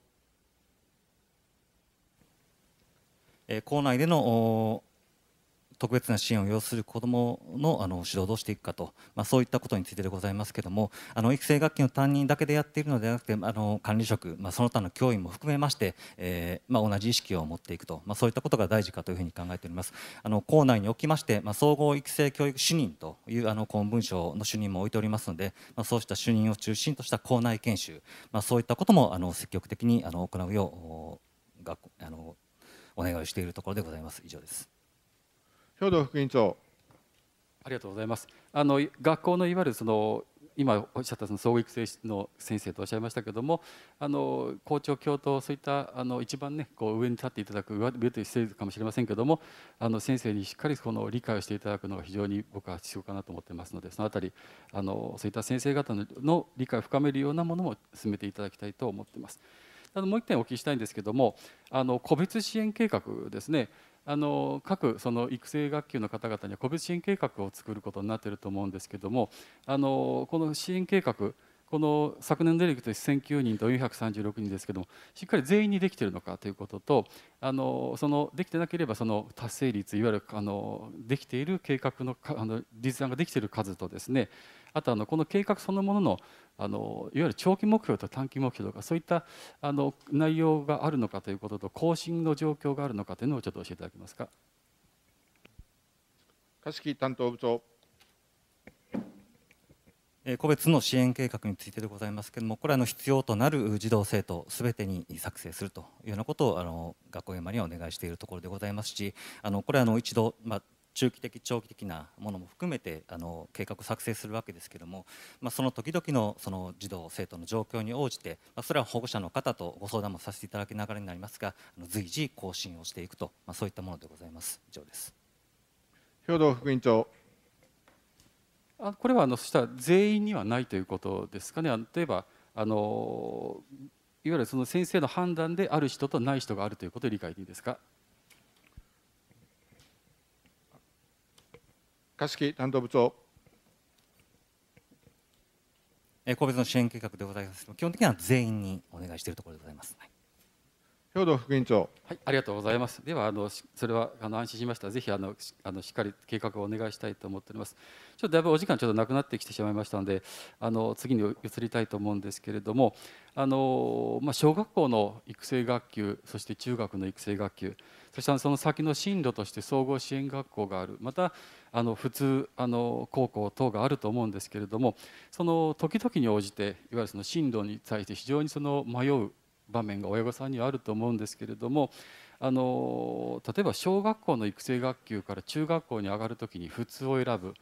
校内での特別な支援を要する子どものあの指導をどうしていくかと、まあ、そういったことについてでございますけれどもあの育成学級の担任だけでやっているのではなくてあの管理職、まあ、その他の教員も含めまして、えー、まあ、同じ意識を持っていくと、まそういったことが大事かというふうに考えておりますあの校内におきまして、ま総合育成教育主任というあの公文書の主任も置いておりますので、まそうした主任を中心とした校内研修、まそういったこともあの積極的にあの行うよう学あのお願いをしているところでございます以上です兵藤副員長ありがとうございますあの学校のいわゆるその今おっしゃったその総育成の先生とおっしゃいましたけどもあの校長教頭そういったあの一番ねこう上に立っていただく上という姿勢かもしれませんけどもあの先生にしっかりこの理解をしていただくのが非常に僕は必要かなと思ってますのでそのあたりあのそういった先生方の理解を深めるようなものも進めていただきたいと思っています。あのもう1点お聞きしたいんですけどもあの個別支援計画ですねあの各その育成学級の方々には個別支援計画を作ることになっていると思うんですけどもあのこの支援計画この昨年出ていくと1009人と436人ですけどもしっかり全員にできているのかということとあのそのできてなければその達成率いわゆるあのできている計画のあの立案ができている数とですねあとあのこの計画そのもののあのいわゆる長期目標と短期目標とかそういったあの内容があるのかということと更新の状況があるのかというのをちょっと教えていただけますか。貸木担当部長個別の支援計画についてでございますけれども、これは必要となる児童・生徒すべてに作成するというようなことをあの学校現場にはお願いしているところでございますし、あのこれはあの一度、ま中期的、長期的なものも含めてあの計画を作成するわけですけれども、まその時々のその児童・生徒の状況に応じて、まそれは保護者の方とご相談もさせていただきながらになりますが、あの随時更新をしていくと、まそういったものでございます。以上です兵藤副員長あこれはあのそしたら全員にはないということですかね例えばあのいわゆるその先生の判断である人とない人があるということを理解でいいですか貸木担当部長個別の支援計画でございます基本的には全員にお願いしているところでございます。はい兵藤副委員長。はい、ありがとうございます。では、あの、それは、あの、安心しました。ぜひ、あの、あの、しっかり計画をお願いしたいと思っております。ちょっとだいぶお時間ちょっとなくなってきてしまいましたので、あの、次に移りたいと思うんですけれども。あの、まあ、小学校の育成学級、そして中学の育成学級。そして、その先の進路として総合支援学校がある。また、あの、普通、あの、高校等があると思うんですけれども。その時々に応じて、いわゆるその進路に対して非常にその迷う。場面が親御さんにはあると思うんですけれどもあの例えば小学校の育成学級から中学校に上がるときに普通を選ぶ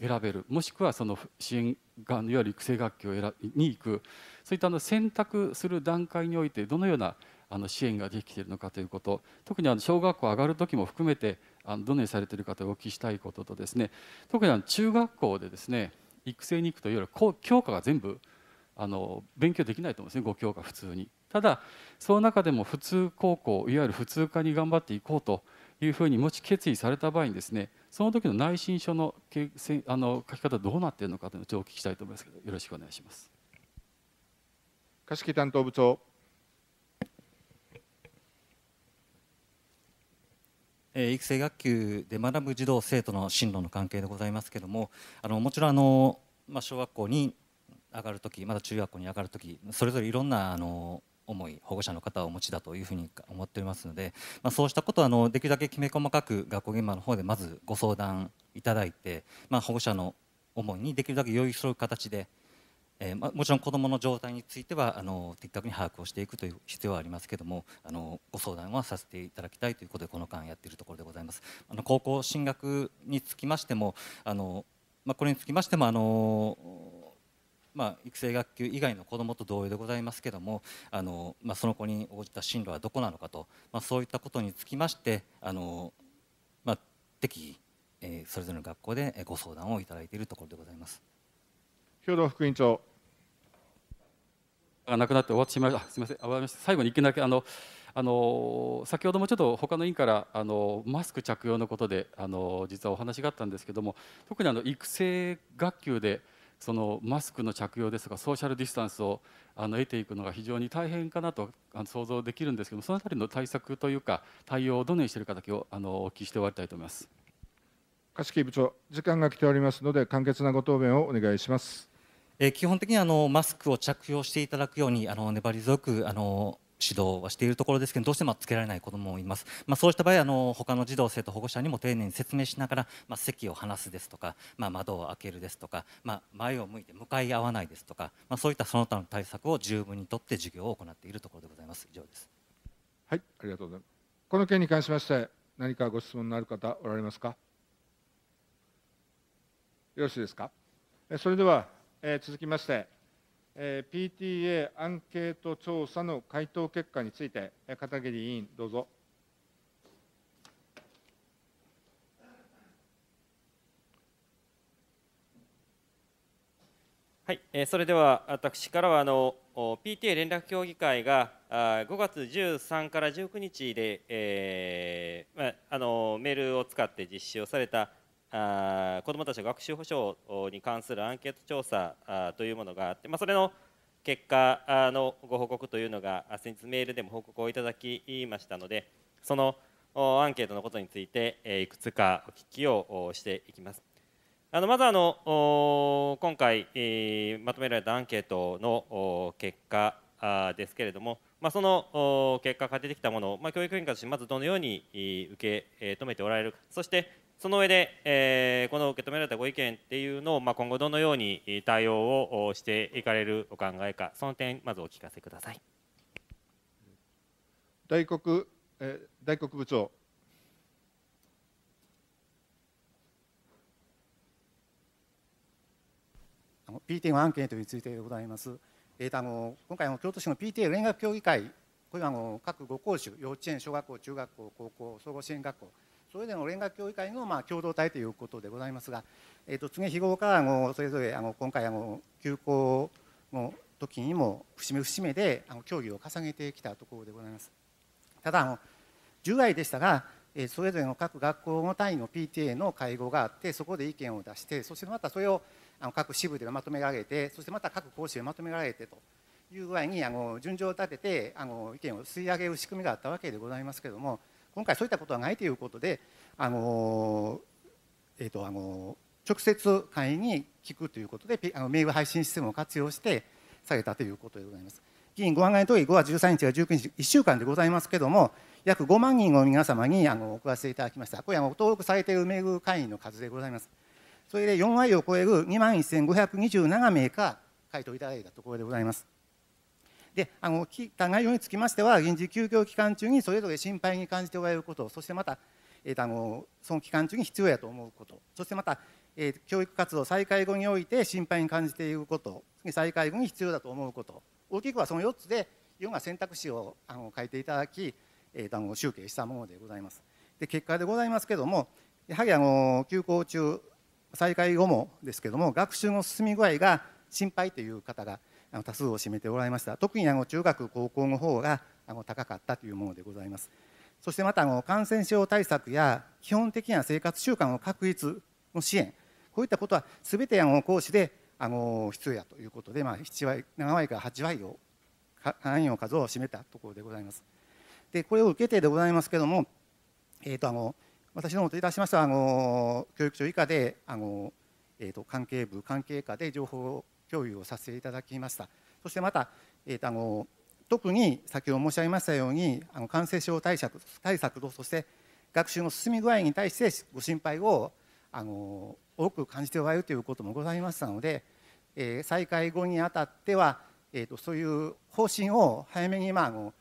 選べるもしくはその支援がいわゆる育成学級を選に行くそういったあの選択する段階においてどのようなあの支援ができているのかということ特にあの小学校上がる時も含めてあのどのようにされているかとお聞きしたいこととですね特にあの中学校でですね育成に行くといわゆる教科が全部あの勉強できないと思うんですねご教科普通にただその中でも普通高校いわゆる普通科に頑張っていこうというふうにもし決意された場合にですねその時の内申書のあの書き方どうなっているのかというのをちょっとお聞きしたいと思いますけどよろしくお願いします貸木担当部長育成学級で学ぶ児童生徒の進路の関係でございますけれどもあのもちろんあの、まあ、小学校に上がるときまた中学校に上がるときそれぞれいろんなあの思い保護者の方をお持ちだというふうに思っておりますので、まあ、そうしたことはあのできるだけきめ細かく学校現場の方でまずご相談いただいて、まあ、保護者の思いにできるだけ寄り添う形で、えー、まあ、もちろん子どもの状態についてはあの的確に把握をしていくという必要はありますけどもあのご相談はさせていただきたいということでこの間やっているところでございます。あの高校進学につきましてもあのまあ、これにつきましてもあのまあ、育成学級以外の子どもと同様でございますけどもあの、まあ、その子に応じた進路はどこなのかと、まあ、そういったことにつきましてあの、まあ、適宜、えー、それぞれの学校でご相談をいただいているところでございます。兵頭副委員長がなくなって終わってしまいました。すみません、終わりました。最後に一件だけあの。あの先ほどもちょっと他の委員からあのマスク着用のことであの実はお話があったんですけども特にあの育成学級でそのマスクの着用ですとかソーシャルディスタンスをあの得ていくのが非常に大変かなと想像できるんですけどそのあたりの対策というか対応をどのようにしているかだけをあのお聞きして終わりたいと思います樫木部長時間が来ておりますので簡潔なご答弁をお願いします。え基本的にあのマスクを着用していただくようにあの粘り強くあの指導はしているところですけどどうしてもつけられない子どももいます、まあ、そうした場合あの他の児童生徒保護者にも丁寧に説明しながら、まあ、席を離すですとか、まあ、窓を開けるですとか、まあ、前を向いて向かい合わないですとか、まあ、そういったその他の対策を十分にとって授業を行っているところでございます以上ですはいありがとうございますこの件に関しまして何かご質問のある方おられますかよろしいですかそれでは、えー、続きましてえー、PTA アンケート調査の回答結果について、片桐委員、どうぞ。はい、えそれでは私からはあの PTA 連絡協議会があ5月13から19日で、えーまあ、あのメールを使って実施をされたあ子どもたちの学習保障に関するアンケート調査というものがあって、まあ、それの結果のご報告というのが先日メールでも報告をいただきましたのでそのアンケートのことについていくつかお聞きをしていきます。あのまずあの今回まとめられたアンケートの結果ですけれども、まあ、その結果が出てきたものを、まあ、教育委員会としてまずどのように受け止めておられるかそしてその上で、えー、この受け止められたご意見っていうのを、まあ、今後どのように対応をしていかれるお考えか、その点、まずお聞かせください。大黒、えー、大国部長。PTA のアンケートについてでございます。えーと、あの今回京都市の PTA 連絡協議会これはあの各5講習、幼稚園小学校中学校高校総合支援学校それぞれの連絡協議会のまあ共同体ということでございますが、えー、と次日頃からあのそれぞれあの今回あの休校の時にも節目節目であの協議を重ねてきたところでございます。ただあの従来でしたがえそれぞれの各学校の単位の PTA の会合があってそこで意見を出してそしてまたそれをあの各支部でまとめられてそしてまた各講師でまとめられてという具合にあの順序を立ててあの意見を吸い上げる仕組みがあったわけでございますけれども今回そういったことはないということで、あのえーとあの直接会員に聞くということであのメール配信システムを活用して下げたということでございます。議員ご案内のとおり5月13日が19日1週間でございますけれども約5万人の皆様にあの送らせていただきましたこれは登録されているメール会員の数でございますそれで4割を超える2万1527名か回答いただいたところでございますであのた内容につきましては臨時休業期間中にそれぞれ心配に感じておられることそしてまた、えー、あのその期間中に必要やと思うことそしてまた、えー、教育活動再開後において心配に感じていること再開後に必要だと思うこと大きくはその4つでいろ選択肢をあの書いていただき、えー、あの集計したものでございます。で結果でございますけれどもやはりあの休校中再開後もですけれども学習の進み具合が心配という方があの多数を占めておられました特にあの中学高校の方があの高かったというものでございますそしてまたあの感染症対策や基本的な生活習慣の確立の支援こういったことはすべてあの講師であの必要やということで、まあ、7割7割から8割を範囲の数を占めたところでございますでこれを受けてでございますけれども、えーと、あの私どもといたしましてはあの教育長以下であの、えーと、と関係部関係課で情報共有をさせていただきました。そしてまた、えー、あの特に先ほど申し上げましたようにあの感染症対策対策とそして学習の進み具合に対してご心配をあの多く感じておられるということもございましたので、えー、再開後にあたっては、えーと、そういう方針を早めに、まあ、あの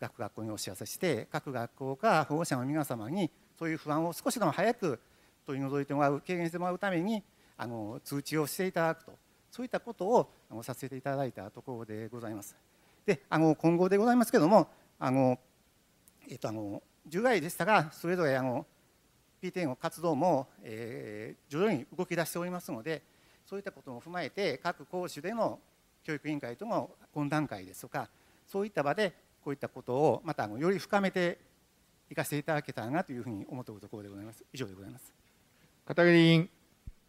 各学校にお知らせして各学校か保護者の皆様にそういう不安を少しでも早く取り除いてもらう軽減してもらうためにあの通知をしていただくとそういったことをさせていただいたところでございます。であの今後でございますけどもあの、えっと、あの従来でしたがそれぞれあの P10 の活動も、えー、徐々に動き出しておりますのでそういったことも踏まえて各講師での教育委員会との懇談会ですとかそういった場でこういったことをまたあのより深めていかせていただけたらなというふうに思っておるところでございます。以上でございます片桐委員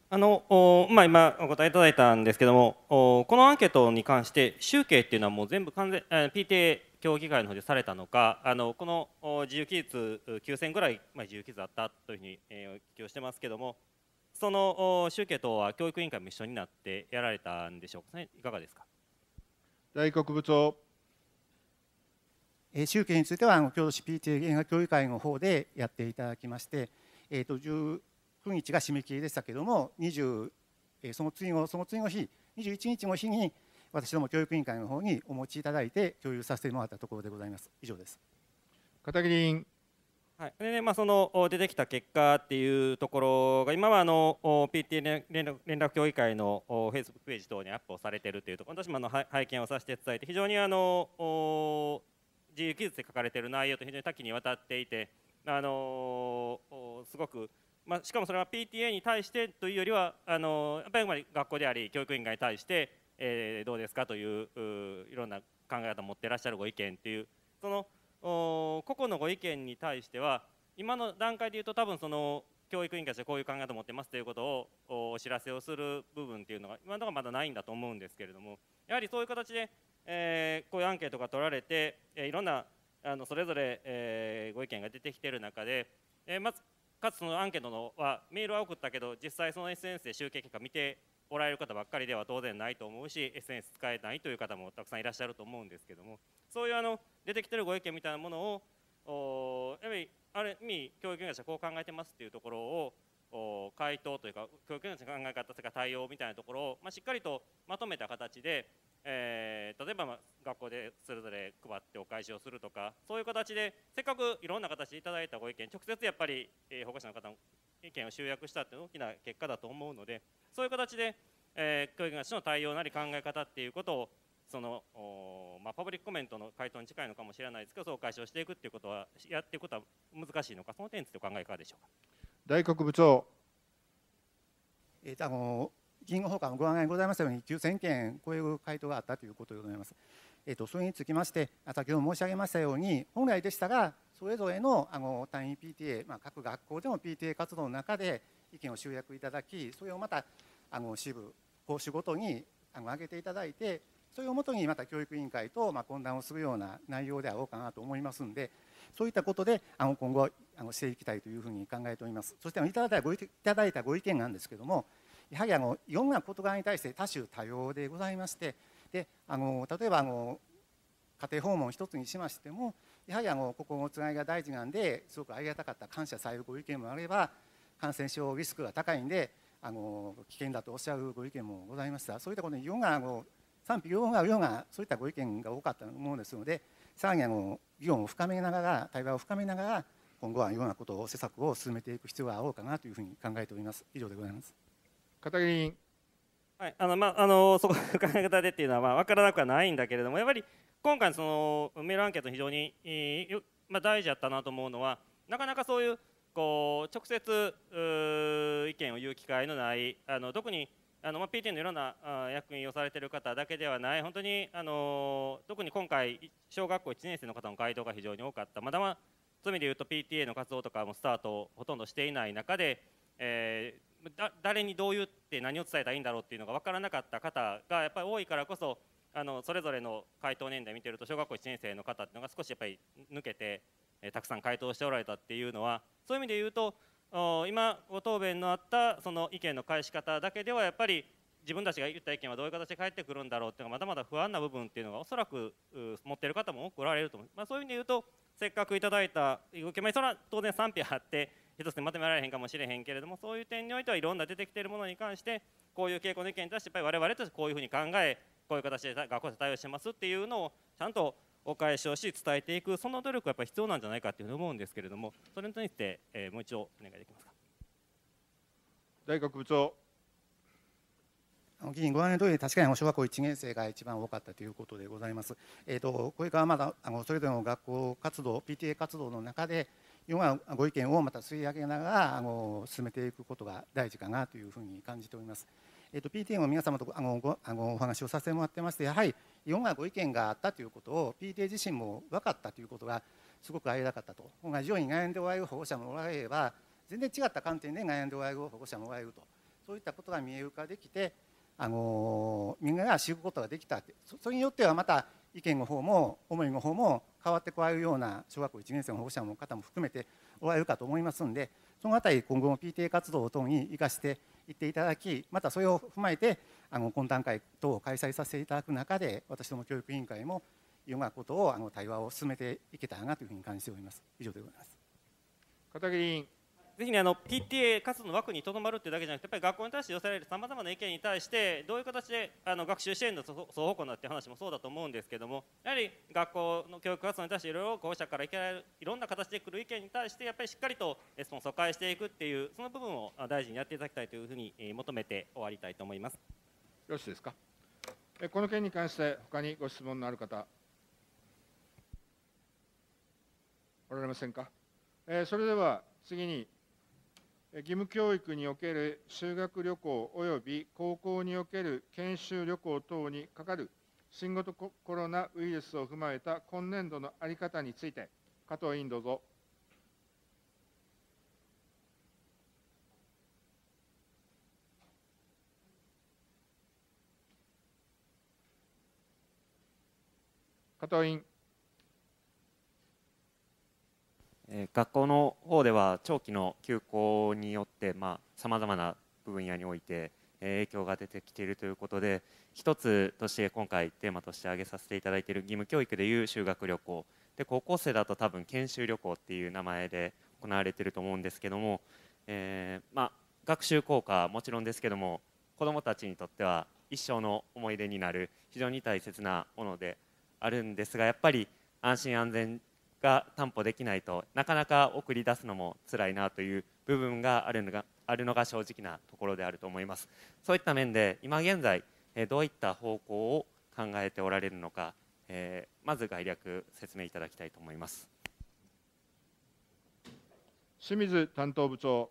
あのまあ、今お答えいただいたんですけどもこのアンケートに関して集計っていうのはもう全部完全 PTA 協議会の方でされたのかあのこの自由記述9000ぐらい、まあ、自由記述あったというふうに、えー、お聞きをしてますけどもその集計等は教育委員会も一緒になってやられたんでしょうかねいかがですか大黒部長集計については京都市 PTA 映画協議会の方でやっていただきまして、えーと、と19日が締め切りでしたけども20、えその次のその次の日21日の日に私ども教育委員会の方にお持ちいただいて共有させてもらったところでございます以上です片桐委員はいでねまあ、その出てきた結果っていうところが今はあの p t 連絡連絡協議会のフェイスブックページ等にアップをされているというところ私もあの拝見をさせて伝えて非常にあの自由記述で書かれている内容と非常に多岐にわたっていてあのすごくまあ、しかもそれは PTA に対してというよりはあのやっぱり学校であり教育委員会に対して、えー、どうですかといういろんな考え方を持っていらっしゃるご意見っていうその個々のご意見に対しては今の段階でいうと多分その教育委員会としてこういう考え方を持ってますということをお知らせをする部分っていうのが今のところまだないんだと思うんですけれどもやはりそういう形で、えー、こういうアンケートが取られて、えー、いろんなあのそれぞれ、えー、ご意見が出てきている中で、えー、まずかつそのアンケートのはメールは送ったけど実際その SNS で集計結果見ておられる方ばっかりでは当然ないと思うし SNS 使えないという方もたくさんいらっしゃると思うんですけどもそういうあの出てきてるご意見みたいなものをやはりある意味教育会社こう考えてますっていうところを回答というか教育業者の考え方とか対応みたいなところを、ましっかりとまとめた形でえー、例えば学校でそれぞれ配ってお返しをするとかそういう形でせっかくいろんな形でいただいたご意見直接やっぱり、えー、保護者の方の意見を集約したっていう大きな結果だと思うのでそういう形で、えー、教育学習の対応なり考え方っていうことをそのまあ、パブリックコメントの回答に近いのかもしれないですけどそう解消していくっていうことはやっていくことは難しいのかその点についてお考えいかがでしょうか大学部長、えー、あの銀行他のご案内ございましたように、9000件超える回答があったということでございます。えっとそれにつきまして、先ほど申し上げましたように、本来でしたら、それぞれのあの単位 PTA、まあ、各学校での PTA 活動の中で意見を集約いただき、それをまたあの支部、講師ごとにあの上げていただいて、それをもとにまた教育委員会とまあ懇談をするような内容であろうかなと思いますので、そういったことであの今後あのしていきたいというふうに考えております。そしていただいたごいただいたご意見なんですけども、やはりあのいろんな事柄に対して多種多様でございましてであの例えばあの家庭訪問一つにしましてもやはりあの心のつながいが大事なんですごくありがたかった感謝されるご意見もあれば感染症リスクが高いんであの危険だとおっしゃるご意見もございましたそういったことにいろんなあの賛否両方がうなそういったご意見が多かったものですのでさらにあの議論を深めながら対話を深めながら今後はいろんなことを施策を進めていく必要があろうかなというふうに考えております以上でございます。片桐委員。はい、あのまああのそこ 考え方でっていうのはまあ分からなくはないんだけれどもやっぱり今回そのメールアンケート非常に、えー、まあ大事だったなと思うのはなかなかそういうこう直接意見を言う機会のないあの特にあのまあ PT のいろんな役員をされている方だけではない本当にあの特に今回小学校1年生の方の回答が非常に多かったまだまだ。罪いうで言うと PTA の活動とかもスタートをほとんどしていない中で、えー、だ誰にどう言って何を伝えたらいいんだろうっていうのが分からなかった方がやっぱり多いからこそあのそれぞれの回答年代見てると小学校1年生の方っていうのが少しやっぱり抜けて、えたくさん回答しておられたっていうのはそういう意味で言うと今ご答弁のあったその意見の返し方だけではやっぱり自分たちが言った意見はどういう形で返ってくるんだろうっていうのがまだまだ不安な部分っていうのがおそらく持ってる方も多くおられると思う、まあ、そういう意味で言うとせっかくいただいたご意見、まあ、それは当然賛否あって一つでまとめられへんかもしれへんけれどもそういう点においてはいろんな出てきているものに関してこういう傾向の意見に対してやっぱり我々としてこういうふうに考えこういう形で学校で対応してますっていうのをちゃんとお返しをし伝えていくその努力はやっぱ必要なんじゃないかというふうに思うんですけれどもそれについて、えー、もう一度お願いできますか大学部長議員ご案内の通り、確かに小学校1年生が一番多かったということでございます。えーとこれからまだあのそれぞれの学校活動、PTA 活動の中で、ようご意見をまた吸い上げながらあの進めていくことが大事かなというふうに感じております。えー、と PTA も皆様とあのごあのお話をさせてもらってましてやはりいろんなご意見があったということを PTA 自身も分かったということがすごくありがたかったと非常に悩んでおられる保護者もおられれば全然違った観点で悩んでおられる保護者もおられるとそういったことが見える化できてあのみんなが知ることができたってそれによってはまた意見の方も思いの方も変わってこられるような小学校1年生の保護者の方も含めておられるかと思いますのでそのあたり今後も PTA 活動等に生かしていっていただきまたそれを踏まえてあの懇談会等を開催させていただく中で私ども教育委員会もいろんなことをあの対話を進めていけたらなというふうに感じております以上でございます片桐委員ぜひねあの PTA 活動の枠にとどまるってだけじゃなくてやっぱり学校に対して寄せられるさまざまな意見に対してどういう形であの学習支援の双方向ないう話もそうだと思うんですけどもやはり学校の教育活動に対していろいろ保護者からいけないいろんな形で来る意見に対してやっぱりしっかりとレスポンスを返していくっていうその部分を大事にやっていただきたいというふうに求めて終わりたいと思います。よろしいですかこの件に関して他にご質問のある方おられませんか、えー、それでは次に義務教育における修学旅行及び高校における研修旅行等にかかる新型コロナウイルスを踏まえた今年度の在り方について、加藤委員どうぞ。加藤委員。え学校の方では長期の休校によってさまざ、まな分野において影響が出てきているということで一つとして今回テーマとして挙げさせていただいている義務教育でいう修学旅行で高校生だと多分研修旅行っていう名前で行われていると思うんですけども、えー、ま学習効果はもちろんですけども子どもたちにとっては一生の思い出になる非常に大切なものであるんですがやっぱり安心安全が担保できないとなかなか送り出すのも辛いなという部分があるのがあるのが正直なところであると思いますそういった面で今現在どういった方向を考えておられるのか、えー、まず概略説明いただきたいと思います清水担当部長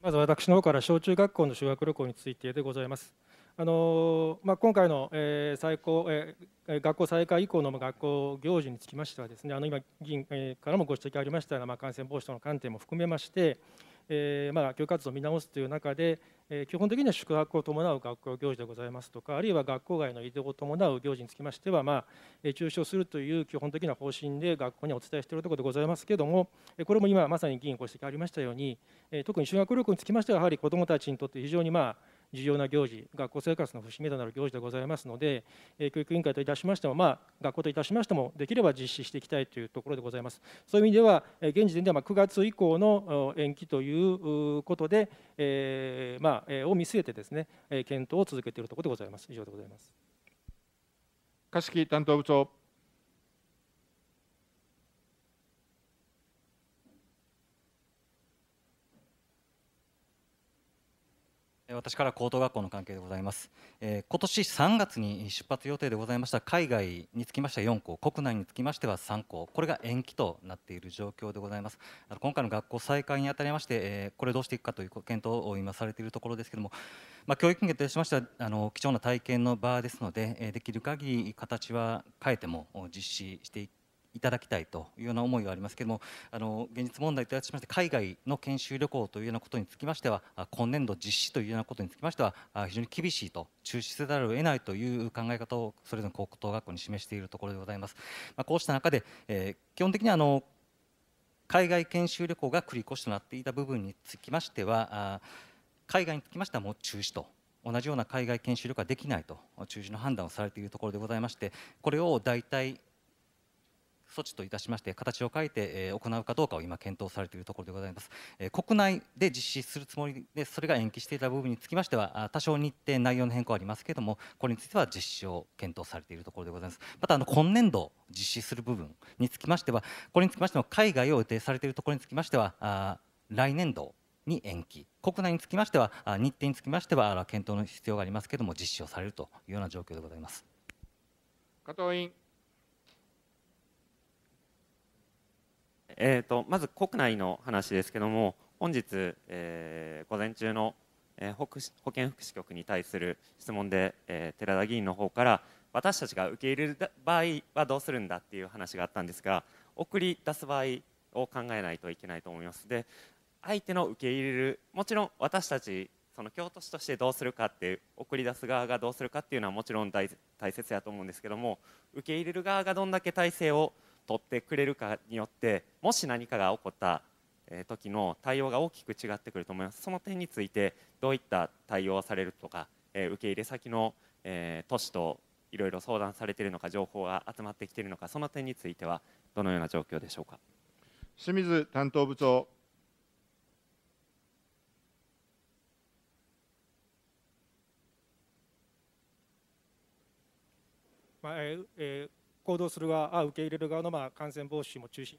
まず私の方から小中学校の修学旅行についてでございます。あのまあ、今回の、えー、最高、えー、学校再開以降の学校行事につきましてはですねあの今議員からもご指摘ありましたような、まあ、感染防止等の観点も含めまして、えー、まあ、学活動を見直すという中で、えー、基本的には宿泊を伴う学校行事でございますとかあるいは学校外の移動を伴う行事につきましては、まあ、中止をするという基本的な方針で学校にお伝えしているところでございますけれどもこれも今まさに議員ご指摘ありましたように、えー、特に修学旅行につきましてはやはり子どもたちにとって非常にまあ重要な行事、学校生活の節目となる行事でございますので、教育委員会といたしましても、まあ、学校といたしましても、できれば実施していきたいというところでございます。そういう意味では、現時点では9月以降の延期ということで、えー、まあ、を見据えてですね、検討を続けているところでございます。以上でございます。樫木担当部長私から高等学校の関係でございます、えー、今年3月に出発予定でございました海外につきましては4校国内につきましては3校これが延期となっている状況でございます今回の学校再開にあたりまして、えー、これどうしていくかという検討を今されているところですけども、まあ、教育権としましてはあの貴重な体験の場ですのでえできる限り形は変えても実施していいただきたいというような思いがありますけれどもあの現実問題といたしまして海外の研修旅行というようなことにつきましては今年度実施というようなことにつきましては非常に厳しいと中止せざるを得ないという考え方をそれぞれの高等学校に示しているところでございます。まあ、こうした中で、えー、基本的にあの海外研修旅行が繰り越しとなっていた部分につきましては海外につきましてはもう中止と同じような海外研修旅行はできないと中止の判断をされているところでございましてこれを代替措置といたしまして形を変えて、え行うかどうかを今検討されているところでございます、え国内で実施するつもりでそれが延期していた部分につきましては多少日程内容の変更はありますけれどもこれについては実施を検討されているところでございますまたあの今年度実施する部分につきましてはこれにつきましても海外を予定されているところにつきましては来年度に延期国内につきましては日程につきましては検討の必要がありますけれども実施をされるというような状況でございます。加藤委員えーと、まず国内の話ですけども本日、えー、午前中の、えー、保保健福祉局に対する質問で、えー、寺田議員の方から私たちが受け入れる場合はどうするんだっていう話があったんですが送り出す場合を考えないといけないと思いますで相手の受け入れるもちろん私たちその京都市としてどうするかって送り出す側がどうするかっていうのはもちろん大切やと思うんですけども受け入れる側がどんだけ体制を取ってくれるかによってもし何かが起こった時の対応が大きく違ってくると思いますその点についてどういった対応をされるとか、え受け入れ先の、え都市といろいろ相談されているのか情報が集まってきているのかその点についてはどのような状況でしょうか清水担当部長まあえー、行動する側、受け入れる側のまあ感染防止も中心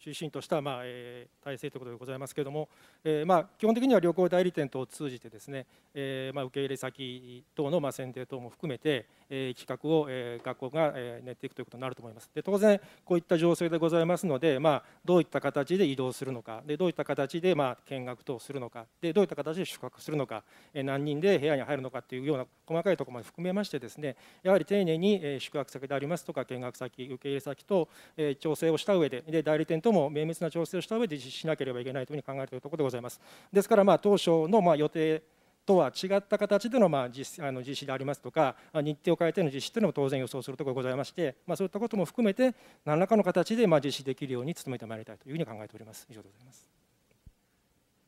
中心としたまあえー、体制ということでございますけれども、えー、まあ基本的には旅行代理店等を通じてですね、えー、まあ受け入れ先等のまあ選定等も含めて、え企画を、え学校が、え練っていくということになると思います。で当然こういった情勢でございますので、まあ、どういった形で移動するのかでどういった形で、まあ、見学等するのかでどういった形で宿泊するのか、え何人で部屋に入るのかというような細かいところまで含めましてですねやはり丁寧に、え宿泊先でありますとか見学先受け入れ先と、え調整をした上でで代理店とも綿密な調整をした上で実施しなければいけないというふうに考えているところでございます。ですから、まあ、当初の、まあ、予定とは違った形でのまあ実あの実施でありますとか日程を変えての実施というのも当然予想するところがございまして、まあ、そういったことも含めて何らかの形でまあ実施できるように努めてまいりたいというふうに考えております。以上でございます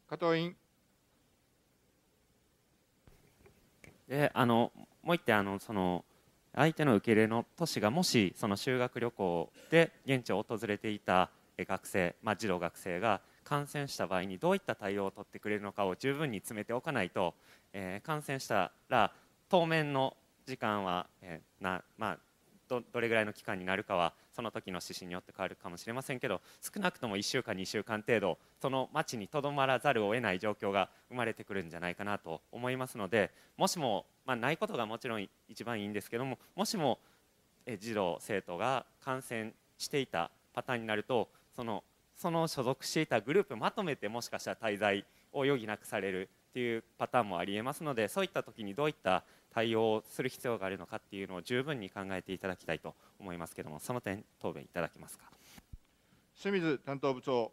加藤委員であのもう一点あのその相手の受け入れの都市がもしその修学旅行で現地を訪れていた学生、まあ、児童学生が感染した場合にどういった対応を取ってくれるのかを十分に詰めておかないと、えー、感染したら当面の時間は、えー、なまあどどれぐらいの期間になるかはその時の指針によって変わるかもしれませんけど少なくとも1週間2週間程度その町にとどまらざるを得ない状況が生まれてくるんじゃないかなと思いますのでもしも、まあ、ないことがもちろん一番いいんですけどももしも児童生徒が感染していたパターンになるとそのその所属していたグループまとめてもしかしたら滞在を余儀なくされるというパターンもありえますのでそういった時にどういった対応をする必要があるのかっていうのを十分に考えていただきたいと思いますけどもその点答弁いただけますか清水担当部長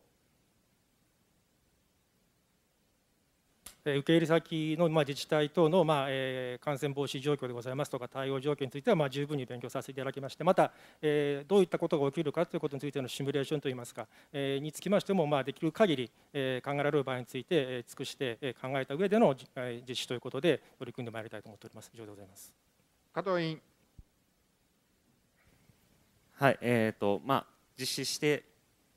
受け入れ先のま自治体等のまえ感染防止状況でございますとか対応状況についてはま十分に勉強させていただきましてまたえどういったことが起きるかということについてのシミュレーションといいますかえにつきましてもまできる限りえ考えられる場合についてえ尽くして考えた上での実施ということで取り組んでまいりたいと思っております以上でございます加藤委員はいえーとまあ、実施して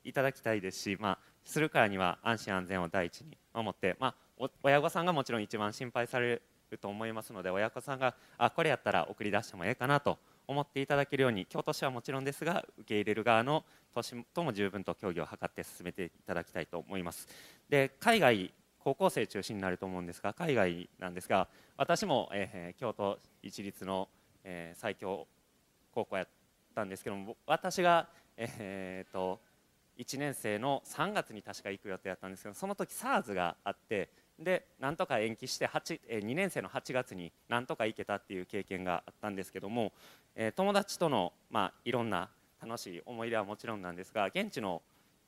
いただきたいですし、まあ、するからには安心安全を第一に守って、まあ、親御さんがもちろん一番心配されると思いますので親御さんがあこれやったら送り出してもええかなと思っていただけるように京都市はもちろんですが受け入れる側の都市とも十分と協議を図って進めていただきたいと思います。で海外高校生中心になると思うんですが海外なんですが私も、えー、京都一律の、えー、最強高校やったんですけども私が、えーと、と1年生の3月に確か行く予定だったんですけどその時 SARS があってでなんとか延期して8え2年生の8月になんとか行けたっていう経験があったんですけども、え友達との、まあ、いろんな楽しい思い出はもちろんなんですが現地の、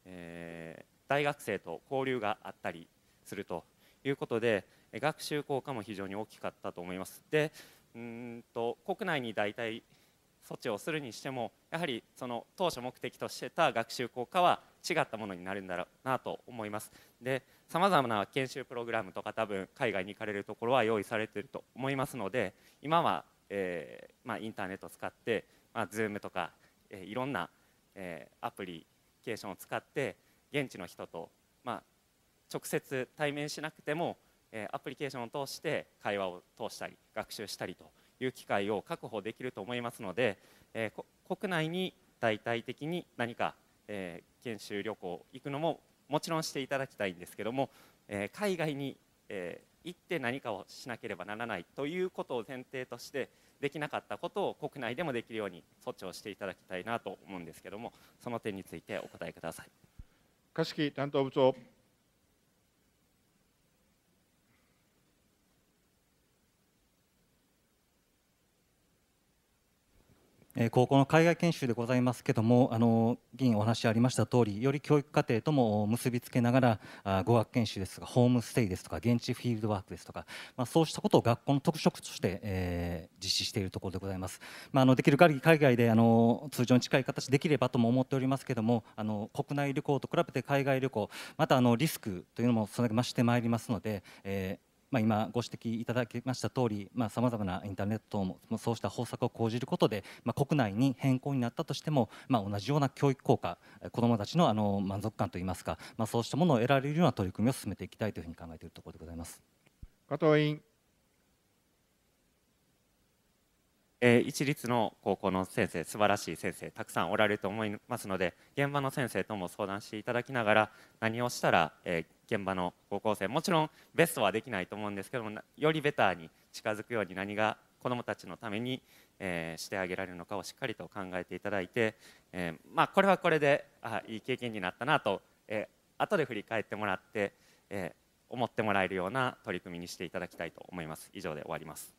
えー、大学生と交流があったりするということで学習効果も非常に大きかったと思います。でうんと国内に大体措置をするにしてもやはりその当初目的としてた学習効果は違ったものになるんだろうなと思いますでさまざまな研修プログラムとか多分海外に行かれるところは用意されてると思いますので今は、えー、まあ、インターネットを使って、まあ、Zoom とか、えー、いろんな、えー、アプリケーションを使って現地の人と、まあ、直接対面しなくても、えアプリケーションを通して会話を通したり学習したりという機会を確保できると思いますので、え国内に大体的に何かえー、研修旅行行くのももちろんしていただきたいんですけども、えー、海外に、えー、行って何かをしなければならないということを前提としてできなかったことを国内でもできるように措置をしていただきたいなと思うんですけどもその点についてお答えください。柏木担当部長高校の海外研修でございますけどもあの議員お話ありました通りより教育課程とも結びつけながら語学研修ですとかホームステイですとか現地フィールドワークですとか、まあ、そうしたことを学校の特色として、えー、実施しているところでございます、まあ、あのできる限り海外であの通常に近い形できればとも思っておりますけどもあの国内旅行と比べて海外旅行またあのリスクというのもそれだ増してまいりますので、えーまあ、今ご指摘いただきました通りさまざ、まなインターネットもそうした方策を講じることで、まあ、国内に変更になったとしても、まあ、同じような教育効果子どもたちのあの満足感といいますか、まあ、そうしたものを得られるような取り組みを進めていきたいというふうに考えているところでございます。加藤委員えー、一律の高校の先生素晴らしい先生たくさんおられると思いますので現場の先生とも相談していただきながら何をしたら、えー、現場の高校生もちろんベストはできないと思うんですけどもよりベターに近づくように何が子どもたちのために、えー、してあげられるのかをしっかりと考えていただいて、えまあ、これはこれであいい経験になったなと、えー、後で振り返ってもらって、え思ってもらえるような取り組みにしていただきたいと思います。以上で終わります。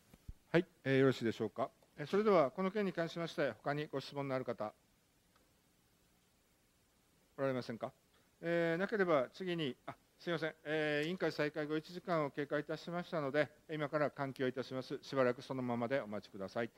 はい、えよろしいでしょうか。それでは、この件に関しまして、他にご質問のある方、おられませんか。えー、なければ、次に、あすみません、えー、委員会再開後1時間を経過いたしましたので、今から換気をいたします。しばらくそのままでお待ちください。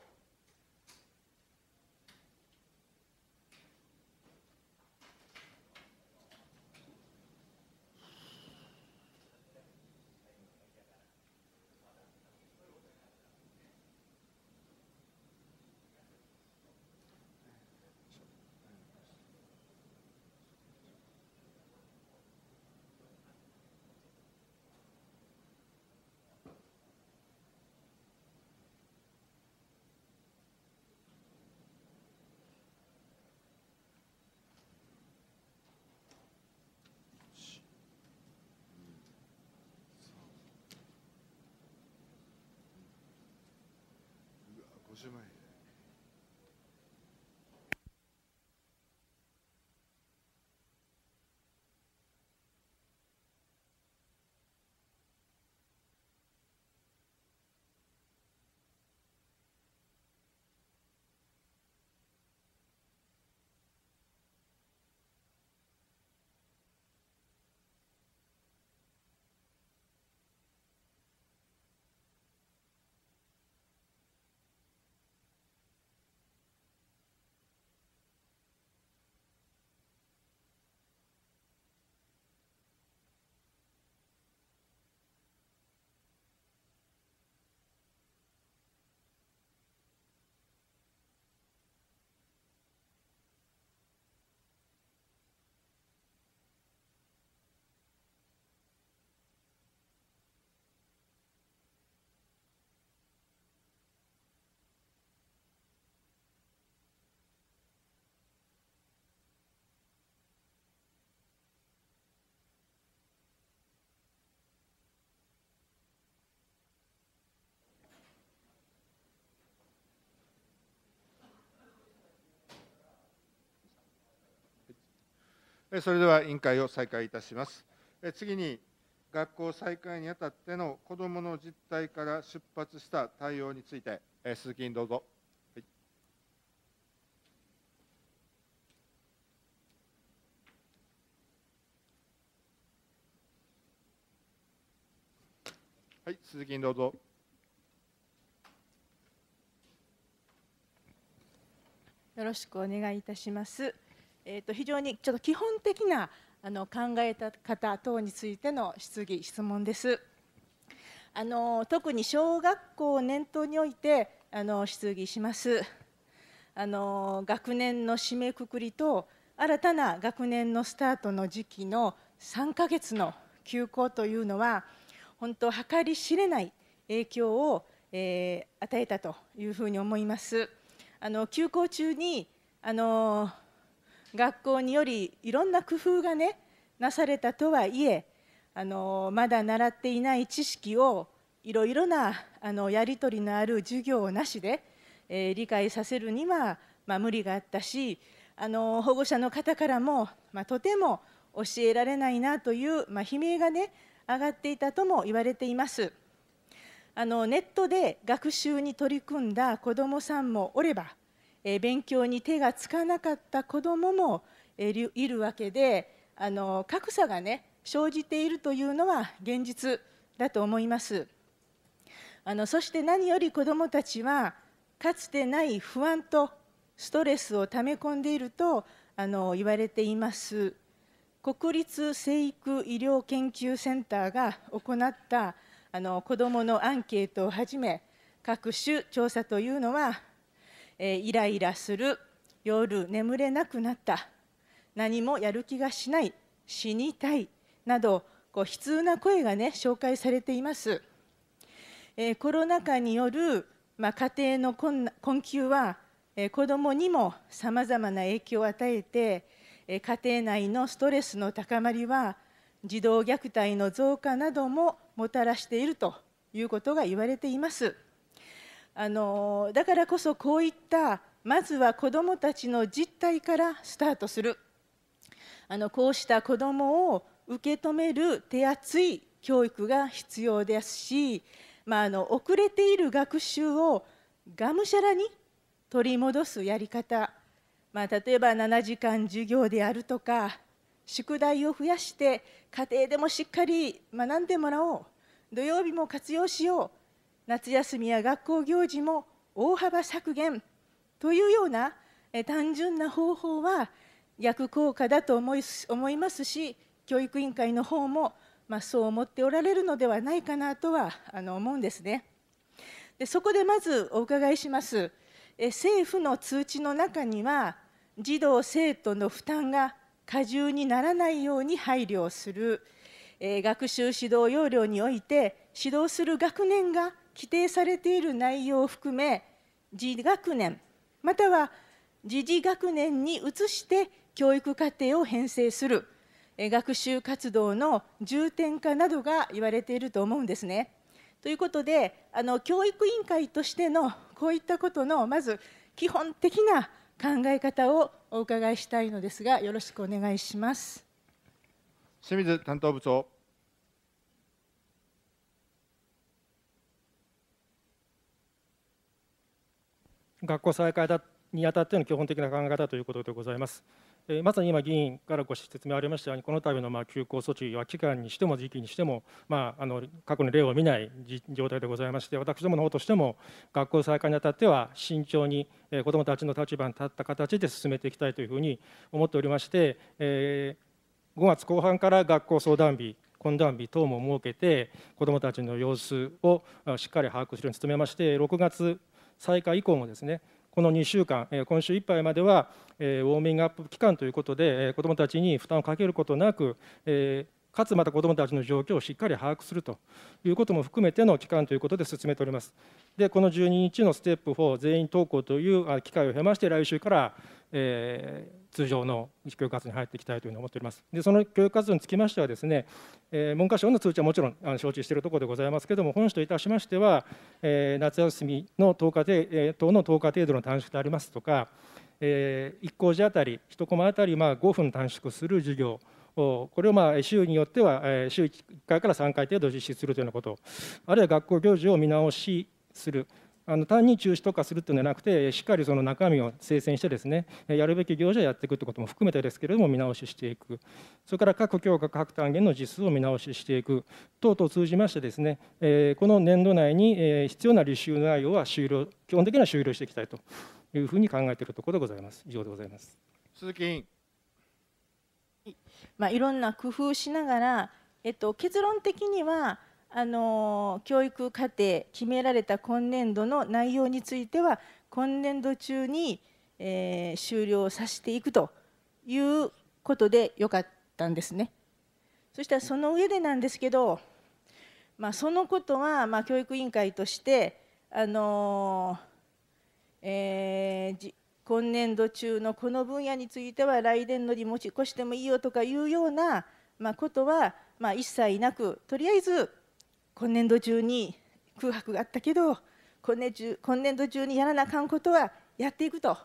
それでは委員会を再開いたします。次に、学校再開にあたっての子どもの実態から出発した対応について、鈴木委員どうぞ。はい、鈴木委どうぞ。よろしくお願いいたします。えー、と非常にちょっと基本的なあの考えた方等についての質疑質問です。あの特に小学校を念頭においてあの質疑します。あの学年の締めくくりと新たな学年のスタートの時期の3ヶ月の休校というのは本当計り知れない影響を、えー、与えたというふうに思います。あの休校中にあの学校によりいろんな工夫がねなされたとはいえあのまだ習っていない知識をいろいろなあのやり取りのある授業なしで、えー、理解させるには、まあ、無理があったしあの保護者の方からも、まあ、とても教えられないなという、まあ、悲鳴がね上がっていたとも言われています。あのネットで学習に取り組んだ子どもさんもおればえ勉強に手がつかなかった子どももいるわけであの格差がね生じているというのは現実だと思います。あのそして何より子どもたちはかつてない不安とストレスをため込んでいるとあの言われています。国立成育医療研究センターが行ったあの子どものアンケートをはじめ各種調査というのはえイライラする夜眠れなくなった何もやる気がしない死にたいなどこう悲痛な声がね紹介されています、えコロナ禍による、ま家庭の困困窮は、え子どもにもさまざまな影響を与えて、え家庭内のストレスの高まりは児童虐待の増加などももたらしているということが言われています。あのだからこそこういったまずは子どもたちの実態からスタートするあのこうした子どもを受け止める手厚い教育が必要ですし、まあ、あの遅れている学習をがむしゃらに取り戻すやり方、まあ、例えば7時間授業であるとか宿題を増やして家庭でもしっかり学んでもらおう土曜日も活用しよう夏休みや学校行事も大幅削減というような単純な方法は逆効果だと思い思いますし教育委員会の方も、まあ、そう思っておられるのではないかなとはあの思うんですね。でそこでまずお伺いします。え政府の通知の中には児童・生徒の負担が過重にならないように配慮をする、え学習指導要領において指導する学年が規定されている内容を含め自学年または自治学年に移して教育課程を編成する学習活動の重点化などが言われていると思うんですね。ということであの教育委員会としてのこういったことのまず基本的な考え方をお伺いしたいのですがよろしくお願いします。清水担当部長学校再開にあたっての基本的な考え方ということでございます。えまさに今、議員からご説明ありましたように、この度のま休校措置は期間にしても時期にしても、まあ、あの過去の例を見ない状態でございまして、私どもの方としても、学校再開にあたっては慎重に、え子どもたちの立場に立った形で進めていきたいというふうに思っておりまして、えー、5月後半から学校相談日、懇談日等も設けて、子どもたちの様子をしっかり把握するように努めまして、6月、再開以降もですねこの2週間、今週いっぱいまでは、ウォーミングアップ期間ということで、子どもたちに負担をかけることなく、かつまた子どもたちの状況をしっかり把握するということも含めての期間ということで進めております。で、この12日のステップ4、全員登校という機会を経まして、来週から、えー、通常の教育活動に入っていきたいというふうに思っております。でその教育活動につきましてはですね、え文科省の通知はもちろんあの承知しているところでございますけれども本市といたしましては、え夏休みの10日で、え等の10日程度の短縮でありますとか、え1校時あたり1コマあたりまあ5分短縮する授業これをまあ週によっては週1回から3回程度実施するというようなことあるいは学校行事を見直しするあの単に中止とかするっていうのではなくてしっかりその中身を精選してですねやるべき行事をやっていくということも含めてですけれども見直ししていくそれから各教科各単元の実数を見直ししていく等々通じましてですね、えこの年度内に、え必要な履修内容は終了基本的には終了していきたいというふうに考えているところでございます以上でございます鈴木委員、まあ、いろんな工夫しながら、えっと、結論的にはあの教育課程決められた今年度の内容については今年度中に、えー、終了させていくということでよかったんですね。そしたらその上でなんですけど、まあ、そのことは、まあ、教育委員会として、あのえー、今年度中のこの分野については来年度に持ち越してもいいよとかいうような、まあ、ことは、まあ、一切なくとりあえず今年度中に空白があったけど今年中今年度中にやらなあかんことはやっていくと、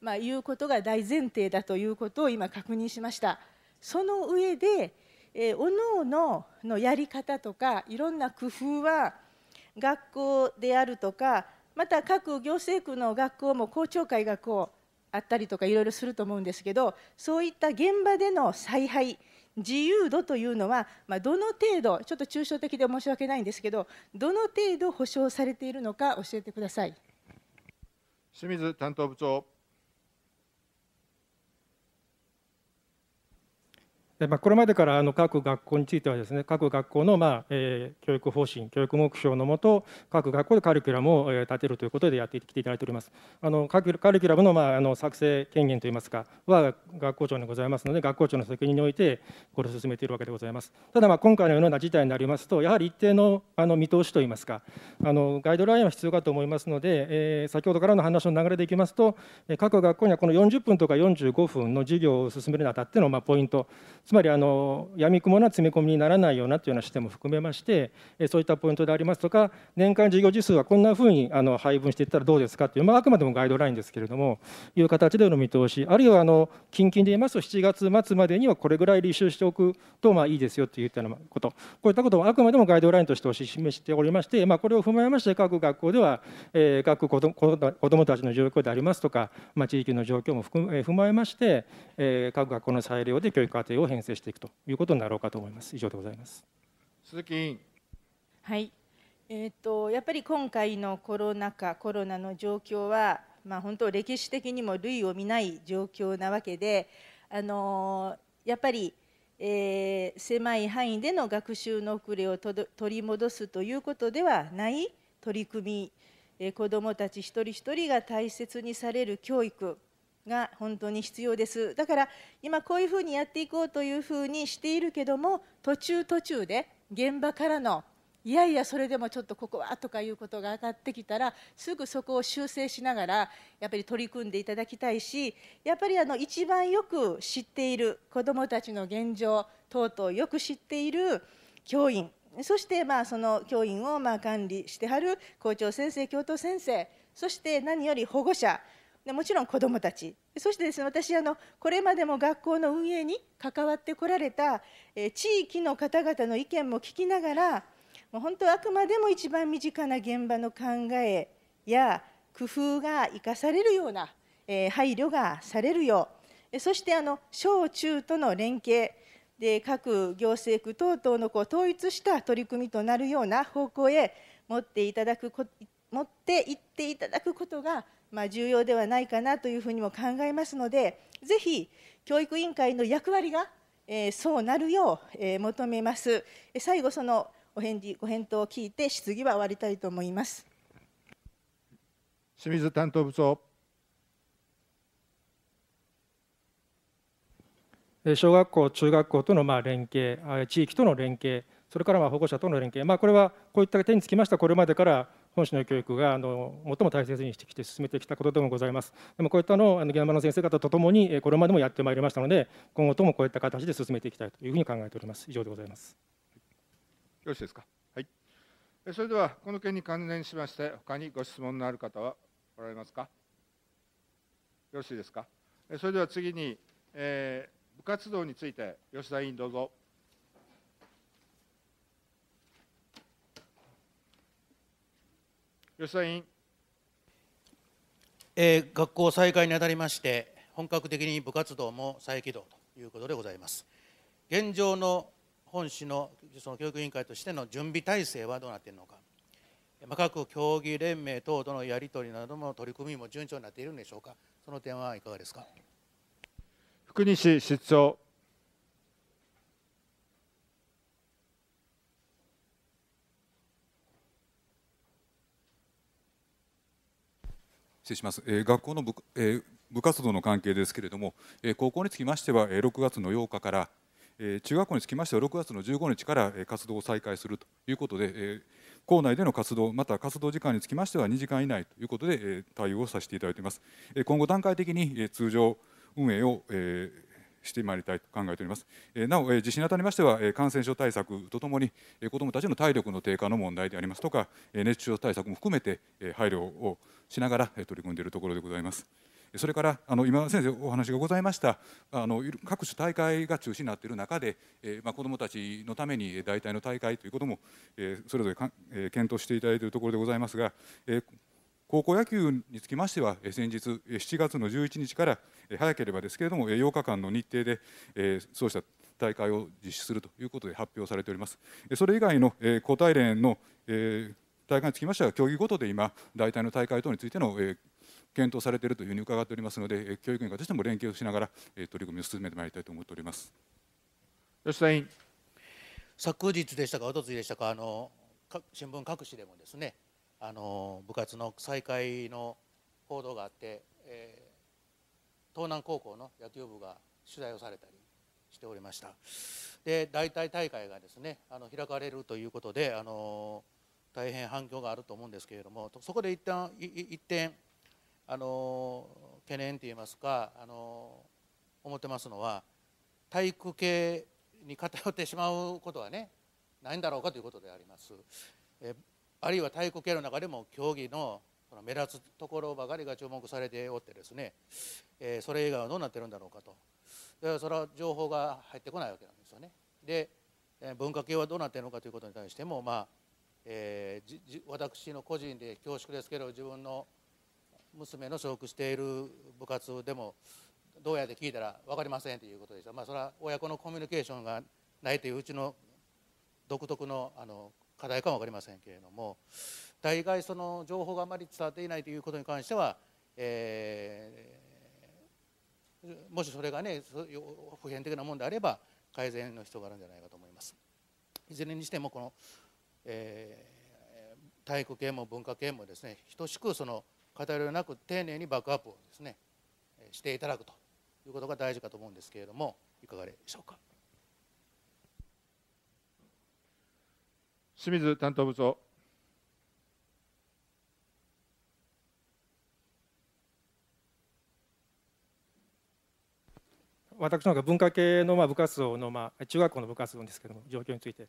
まあ、いうことが大前提だということを今確認しました。その上で、えー、おののやり方とかいろんな工夫は学校であるとかまた各行政区の学校も校長会がこうあったりとかいろいろすると思うんですけどそういった現場での采配自由度というのは、まあ、どの程度ちょっと抽象的で申し訳ないんですけどどの程度保障されているのか教えてください清水担当部長まあ、これまでからあの各学校についてはですね各学校のまあえ教育方針教育目標のもと各学校でカリキュラムを立てるということでやってきていただいておりますあのカリキュラムのまああの作成権限といいますかは学校長にございますので学校長の責任においてこれを進めているわけでございますただまあ今回のような事態になりますとやはり一定のあの見通しといいますかあのガイドラインは必要かと思いますので、え先ほどからの話の流れでいきますと各学校にはこの40分とか45分の授業を進めるにあたってのまあポイントつつまりあの闇雲な詰め込みにならないようなというような視点も含めましてそういったポイントでありますとか年間事業時数はこんなふうにあの配分していったらどうですかという、まあ、あくまでもガイドラインですけれどもいう形での見通しあるいはあの近々で言いますと7月末までにはこれぐらい履修しておくとまあいいですよといったようなことこういったこともあくまでもガイドラインとしてお示しておりまして、まあ、これを踏まえまして各学校では、え各子どもたちの状況でありますとか、まあ、地域の状況も踏まえまして、え各学校の裁量で教育課程を編成していくということになろうかと思います。以上でございます。鈴木委員。はい。えーと、とやっぱり今回のコロナ禍、コロナの状況は、まあ、本当、歴史的にも類を見ない状況なわけで、あのー、やっぱり、えー、狭い範囲での学習の遅れを取り戻すということではない取り組み、えー、子どもたち一人一人が大切にされる教育が本当に必要です。だから今こういうふうにやっていこうというふうにしているけども途中途中で現場からのいやいやそれでもちょっとここはとかいうことが上がってきたらすぐそこを修正しながらやっぱり取り組んでいただきたいしやっぱりあの一番よく知っている子どもたちの現状等々よく知っている教員そしてまあその教員をまあ管理してはる校長先生教頭先生そして何より保護者もちろん子どもたちそしてです、ね、私あのこれまでも学校の運営に関わってこられた、地域の方々の意見も聞きながらもう本当あくまでも一番身近な現場の考えや工夫が生かされるような、配慮がされるようそしてあの小中との連携で各行政区等々のこう統一した取り組みとなるような方向へ持っていただく持っていっていただくことがまあ、重要ではないかなというふうにも考えますので、ぜひ教育委員会の役割が、えそうなるよう、え求めます。最後、そのお返事、ご返答を聞いて、質疑は終わりたいと思います。清水担当部長。小学校、中学校とのまあ連携、地域との連携、それからまあ保護者との連携、まあ、これはこういった点につきましては、これまでから本市の教育があの最も大切にしてきて進めてきたことでもございます。でもこういったのをあの現場の先生方とともにこれまでもやってまいりましたので、今後ともこういった形で進めていきたいというふうに考えております。以上でございます。よろしいですか。はい。それではこの件に関連しまして、他にご質問のある方はおられますか。よろしいですか。それでは次に、えー、部活動について吉田委員どうぞ。予算委員。えー、学校再開にあたりまして、本格的に部活動も再起動ということでございます。現状の本市のその教育委員会としての準備体制はどうなっているのか、ま各競技連盟等とのやり取りなどの取り組みも順調になっているんでしょうか、その点はいかがですか。福西室長失礼します、えー、学校の部,、えー、部活動の関係ですけれども、えー、高校につきましては、えー、6月の8日から、えー、中学校につきましては6月の15日から、えー、活動を再開するということで、えー、校内での活動また活動時間につきましては2時間以内ということで、えー、対応をさせていただいています、えー、今後段階的に、えー、通常運営を、えーしてまいりたいと考えております。なお、地震にあたりましては、感染症対策とともに、子どもたちの体力の低下の問題でありますとか、熱中症対策も含めて配慮をしながら取り組んでいるところでございます。それからあの今先生お話がございましたあの各種大会が中止になっている中で、えまあ、子どもたちのために代替の大会ということも、えそれぞれえ検討していただいているところでございますが、え高校野球につきましては、先日、7月の11日から早ければですけれども、8日間の日程で、そうした大会を実施するということで発表されております。それ以外の高体連の大会につきましては、競技ごとで今、大体の大会等についての検討されているというふうに伺っておりますので、教育委員会としても連携をしながら、取り組みを進めてまいりたいと思っております吉田委員。昨日でしたか、おとついでしたか、あの新聞各紙でもですね、あの部活の再開の報道があって、えー、東南高校の野球部が取材をされたりしておりましたで代替大会がですねあの開かれるということであの大変反響があると思うんですけれどもそこで一旦一点あの懸念といいますかあの思ってますのは体育系に偏ってしまうことはねないんだろうかということであります。えあるいは太鼓系の中でも競技のその目立つところばかりが注目されておってですね、えー、それ以外はどうなってるんだろうかとらそれは情報が入ってこないわけなんですよね。で文化系はどうなってるのかということに対しても、まあえー、私の個人で恐縮ですけど自分の娘の所属している部活でもどうやって聞いたら分かりませんということでした、まあ、それは親子のコミュニケーションがないといううちの独特のあの課題かも分かりませんけれども大概その情報があまり伝わっていないということに関しては、えー、もしそれがね普遍的なものであれば改善の必要があるんじゃないかと思います。いずれにしてもこの、えー、体育系も文化系もですね等しくその偏りなく丁寧にバックアップをですねしていただくということが大事かと思うんですけれどもいかがでしょうか。清水担当部長。私の方が文化系のまあ部活動のまあ中学校の部活動ですけれども状況について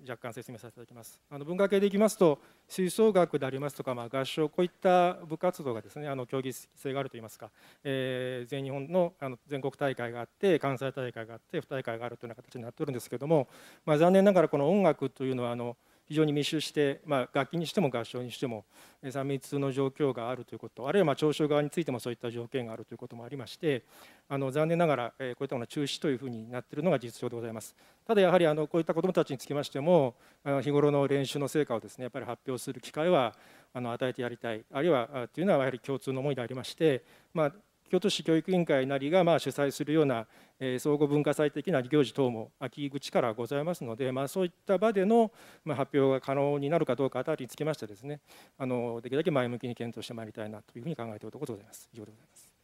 若干説明させていただきますあの文化系でいきますと吹奏楽でありますとか、まあ、合唱こういった部活動がですねあの競技性があるといいますか、えー、全日本のあの全国大会があって関西大会があって府大会があるというような形になってるんですけども、まあ、残念ながらこの音楽というのはあの非常に密集して、まあ、楽器にしても合唱にしても3密の状況があるということあるいはま聴衆側についてもそういった条件があるということもありましてあの残念ながら、えこういったものは中止というふうになっているのが実情でございますただやはりあのこういった子どもたちにつきましてもあの日頃の練習の成果をですねやっぱり発表する機会はあの与えてやりたいあるいはというのはやはり共通の思いでありまして、まあ、京都市教育委員会なりがまあ主催するような、え総合文化祭的な行事等も秋口からございますので、まあ、そういった場での、ま発表が可能になるかどうかあたりにつきましてですねあのできるだけ前向きに検討してまいりたいなというふうに考えているところでございます。以上でございます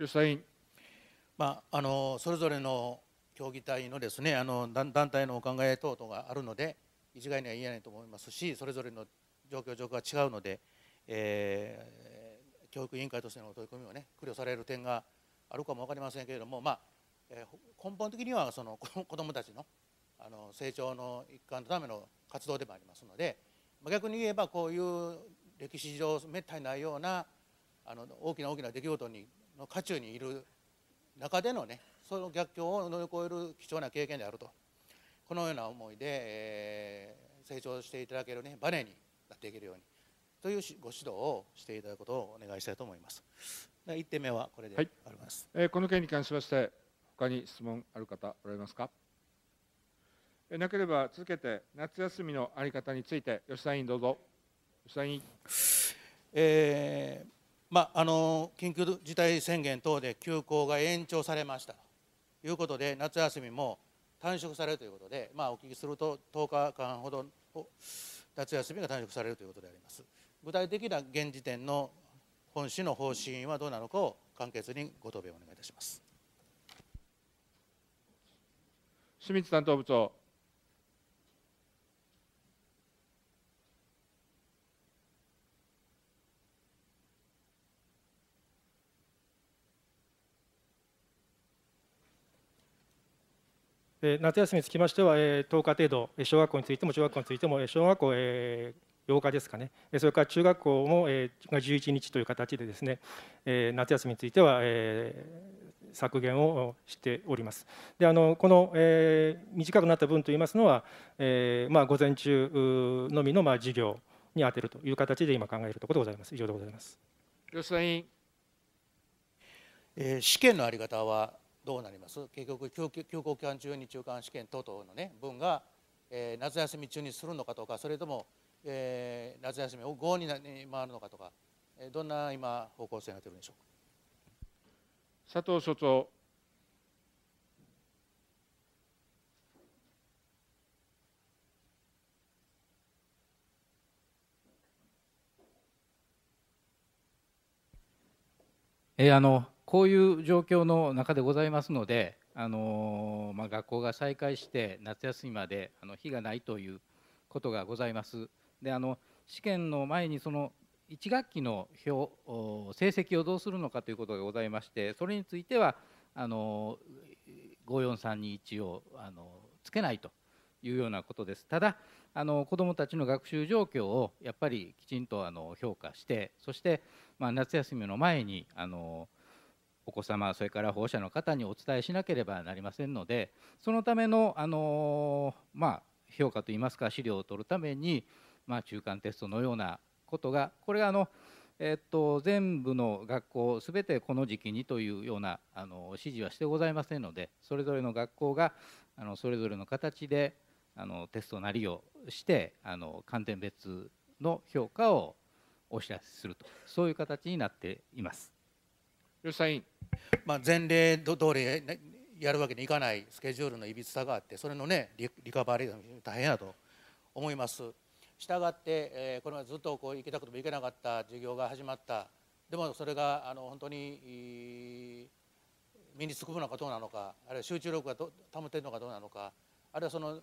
吉田委員、まあ、あのそれぞれの競技体のですねあの団体のお考え等々があるので一概には言えないと思いますしそれぞれの状況状況が違うので、えー教育委員会としての取り組みをね苦慮される点があるかも分かりませんけれども、まあえー、根本的にはその 子どもたちのあの成長の一環のための活動でもありますので、まあ、逆に言えばこういう歴史上滅多にないようなあの大きな大きな出来事にの渦中にいる中でのねその逆境を乗り越える貴重な経験であるとこのような思いで、えー、成長していただけるねバネになっていけるようにというご指導をしていただくことをお願いしたいと思います。1点目はこれで終ります、はい、えー、この件に関しまして、他に質問ある方、おられますか。なければ続けて、夏休みのあり方について、吉田委員、どうぞ。吉田委員。えーまあ、あの緊急事態宣言等で休校が延長されましたということで、夏休みも短縮されるということで、まあ、お聞きすると、10日間ほど夏休みが短縮されるということであります。具体的な現時点の本市の方針はどうなのかを簡潔にご答弁をお願いいたします。清水担当部長。夏休みにつきましては、10日程度、小学校についても中学校についても、小学校え8日ですかね、それから中学校も、えー、が11日という形でですね、え夏休みについては、え削減をしております。であのこの、え短くなった分といいますのは、えまあ、午前中のみの、まあ、授業に充てるという形で今考えるところでございます。以上でございます。吉田委員、え試験のあり方はどうなります結局休校期間中に中間試験等々の、ね、分が、えー、夏休み中にするのかどうかそれともえー、夏休みを5に回るのかとか、どんな今、方向性がなっているんでしょうか佐藤所長。えー、あのこういう状況の中でございますので、あのまあ、学校が再開して夏休みまであの日がないということがございます。であの試験の前にその1学期の表成績をどうするのかということがございましてそれについてはあの543 2 1をあのつけないというようなことです。ただあの子どもたちの学習状況をやっぱりきちんとあの評価してそして、まあ、夏休みの前にあのお子様それから保護者の方にお伝えしなければなりませんのでそのためのあの、まあ、評価といいますか資料を取るためにまあ、中間テストのようなことがこれはあの、えっと、全部の学校すべてこの時期にというようなあの指示はしてございませんのでそれぞれの学校があのそれぞれの形であのテストなりをしてあの観点別の評価をお知らせするとそういう形になっています。吉田委員、まあ、前例ど通りやるわけにいかないスケジュールのいびつさがあってそれのねリカバリーが大変やと思います。したがって、えこれまでずっとこう行きたくても行けなかった授業が始まったでもそれがあの本当に身につくものかどうなのかあるいは集中力が保てるのかどうなのかあるいはその、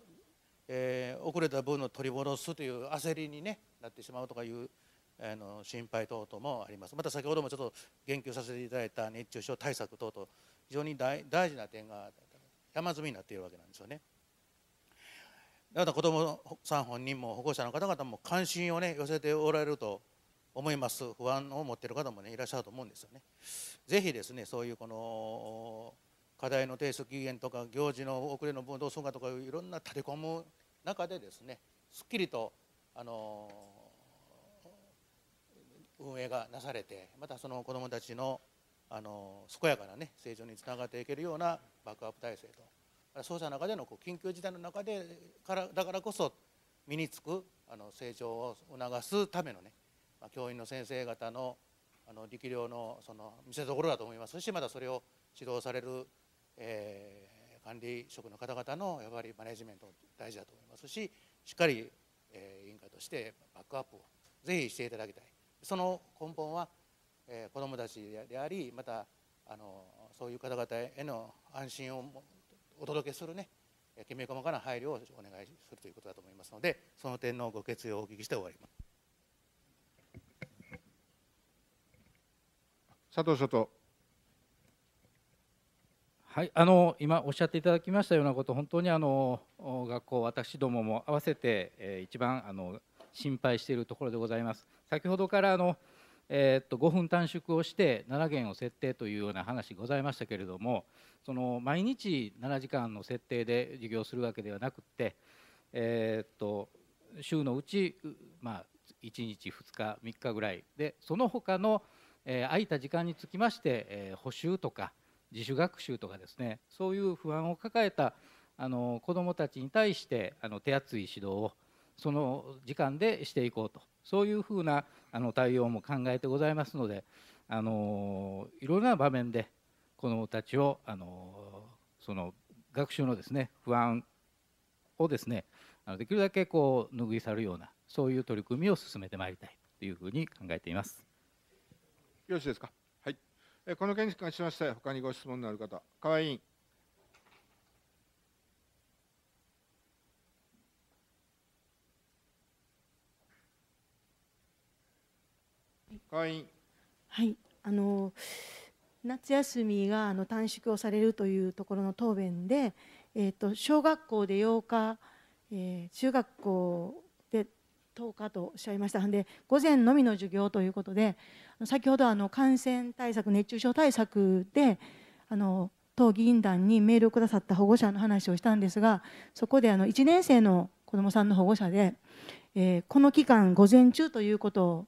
えー、遅れた分の取り戻すという焦りに、ね、なってしまうとかいうあの心配等々もありますまた先ほどもちょっと言及させていただいた熱中症対策等々非常に大事な点が山積みになっているわけなんですよね。また子どもさん本人も保護者の方々も関心を、ね、寄せておられると思います不安を持っている方も、ね、いらっしゃると思うんですよね。ぜひですねそういうこの課題の提出期限とか行事の遅れの分どうするかとかいろんな立て込む中でですねすっきりとあの運営がなされてまたその子どもたちのあの健やかな、ね、成長につながっていけるようなバックアップ体制とそうした中でのこう緊急事態の中でからだからこそ身につくあの成長を促すためのね、まあ、教員の先生方のあの力量のその見せどころだと思いますしまたそれを指導される、えー、管理職の方々のやはりマネジメント大事だと思いますししっかり、えー、委員会としてバックアップをぜひしていただきたいその根本は、えー、子どもたちでありまたあのそういう方々への安心をお届けするねきめ細かな配慮をお願いするということだと思いますのでその点のご決意をお聞きして終わります佐藤諸はい、あの今おっしゃっていただきましたようなこと、本当にあの学校、私どもも合わせて、えー、一番あの心配しているところでございます。先ほどからあの、えー、っと5分短縮をして7限を設定というような話ございましたけれども、その毎日7時間の設定で授業するわけではなくて、えー、っと週のうち、まあ、1日2日3日ぐらいでその他の、えー、空いた時間につきまして、えー、補習とか自主学習とかですねそういう不安を抱えたあの子どもたちに対してあの手厚い指導をその時間でしていこうとそういうふうなあの対応も考えてございますのであのいろろな場面で子どもたちをあのその学習のですね不安をですねあのできるだけこう拭い去るようなそういう取り組みを進めてまいりたいというふうに考えています。よろしいですか。はい。えこの件に関しまして他にご質問のある方、河合委員。河合員。はい。あの夏休みがあの短縮をされるというところの答弁で、えー、と小学校で8日、えー、中学校で10日とおっしゃいましたので午前のみの授業ということで先ほどあの感染対策熱中症対策であの議員団にメールをくださった保護者の話をしたんですがそこであの1年生の子どもさんの保護者で、えー、この期間午前中ということ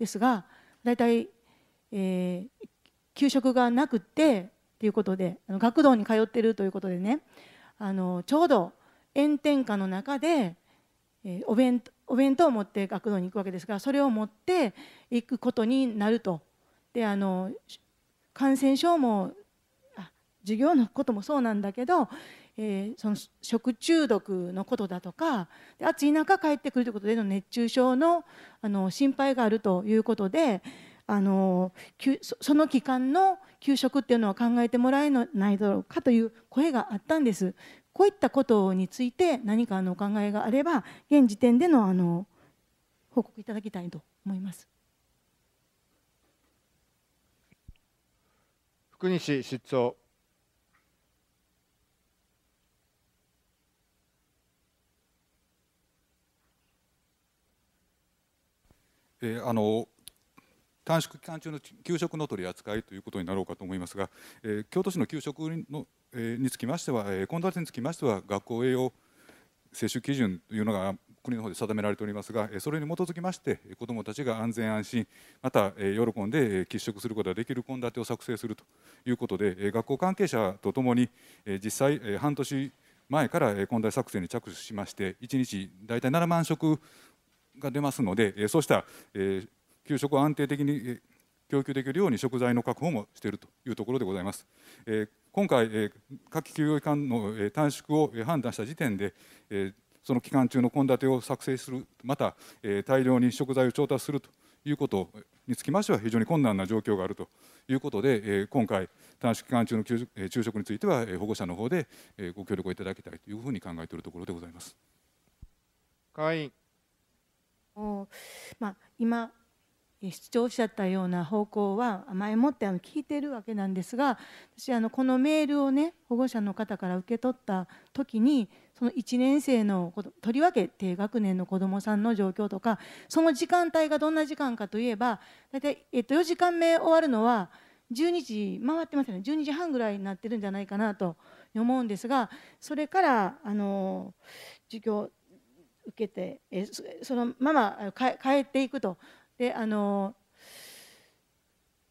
ですが大体、えー、給食がなくてていうことであの学童に通ってるということでねあのちょうど炎天下の中で、えー、お弁お弁当を持って学童に行くわけですがそれを持って行くことになるとであの感染症も授業のこともそうなんだけど、えー、その食中毒のことだとか暑い中帰ってくるということでの熱中症のあの心配があるということであのその期間の給食っていうのは考えてもらえないだろうかという声があったんです。こういったことについて何かのお考えがあれば現時点でのあの報告いただきたいと思います。福西室長えー、あの短縮期間中の給食の取り扱いということになろうかと思いますが、えー、京都市の給食の、えー、につきましては、えー、献立につきましては学校栄養接種基準というのが国の方で定められておりますが、それに基づきまして、子どもたちが安全安心、また喜んで喫食することができる献立を作成するということで、学校関係者とともに、実際、半年前から献立作成に着手しまして、1日大体7万食が出ますので、そうした給食を安定的に供給できるように食材の確保もしているというところでございます。え今回、え夏季休業期間の、え短縮を判断した時点で、えその期間中の献立を作成する、また、え大量に食材を調達するということにつきましては非常に困難な状況があるということで、え今回、短縮期間中の給食昼食については保護者の方でご協力をいただきたいというふうに考えているところでございます。会員おまあ、今主張しゃったような方向は前もって聞いてるわけなんですが私あのこのメールをね保護者の方から受け取った時にその1年生のとりわけ低学年の子どもさんの状況とかその時間帯がどんな時間かといえば大体、え4時間目終わるのは12時回ってますよね12時半ぐらいになってるんじゃないかなと思うんですがそれからあの授業受けてそのまま帰っていくとであの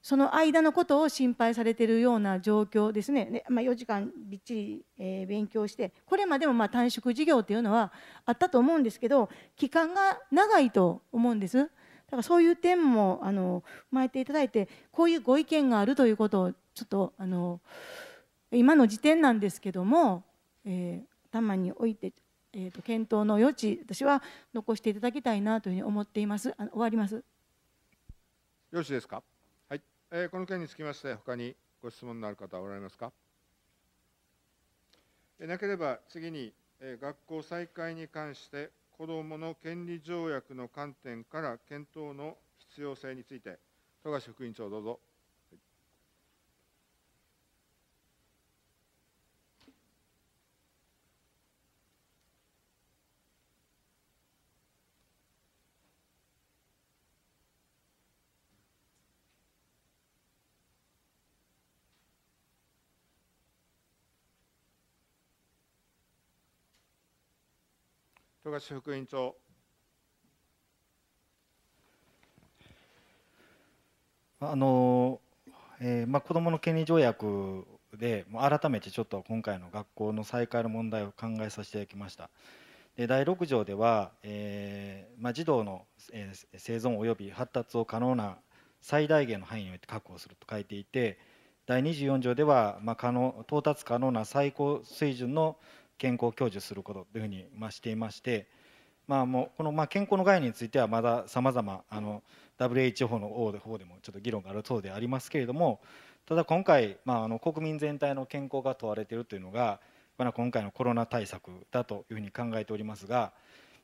その間のことを心配されているような状況ですね、でまあ、4時間びっちり、えー、勉強して、これまでもまあ短縮授業というのはあったと思うんですけど、期間が長いと思うんです。だからそういう点もあの踏まえていただいて、こういうご意見があるということを、ちょっとあの今の時点なんですけども、えー、頭に置いて、えーと、と検討の余地、私は残していただきたいなというふうに思っています。あの終わりますよろしいですか。はい、えー、この件につきまして、他にご質問のある方おられますか。なければ次に、えー、学校再開に関して、子どもの権利条約の観点から検討の必要性について、富樫副委員長、どうぞ。富樫副委員長。あのえーまあ、子どもの権利条約で改めてちょっと今回の学校の再開の問題を考えさせていただきました。で第6条では、えーまあ、児童の、えー、生存及び発達を可能な最大限の範囲において確保すると書いていて第24条では、まあ、可能到達可能な最高水準の健康享受することというふうに、していまして、まあ、もうこの、まあ、健康の概念についてはまださまざま WHO の方でもちょっと議論があるそうでありますけれどもただ今回、まあ、あの国民全体の健康が問われているというのが、まあ、今回のコロナ対策だというふうに考えておりますが、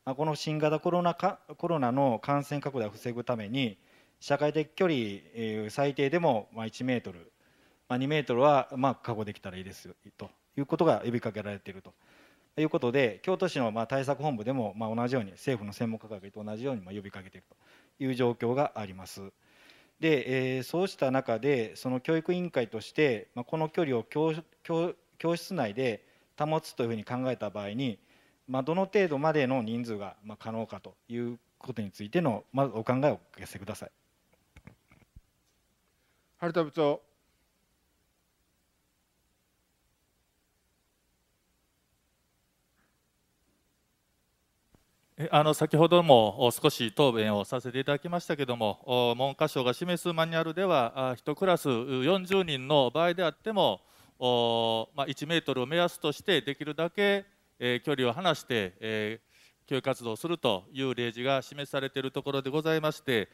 まあ、この新型コロナかコロナの感染拡大を防ぐために社会的距離、えー、最低でもまあ1メートル、まあ、2メートルはまあ確保できたらいいですよということが呼びかけられていると。いうことで、京都市のま対策本部でもま同じように、政府の専門家会と同じようにま呼びかけているという状況があります。で、えー、そうした中で、その教育委員会として、まこの距離を教室内で保つというふうに考えた場合に、まどの程度までの人数がま可能かということについての、まずお考えをお聞かせください。春田部長あの先ほども少し答弁をさせていただきましたけども、文科省が示すマニュアルでは、1クラス40人の場合であっても、ま1メートルを目安として、できるだけ距離を離して、教育活動をするという例示が示されているところでございまして、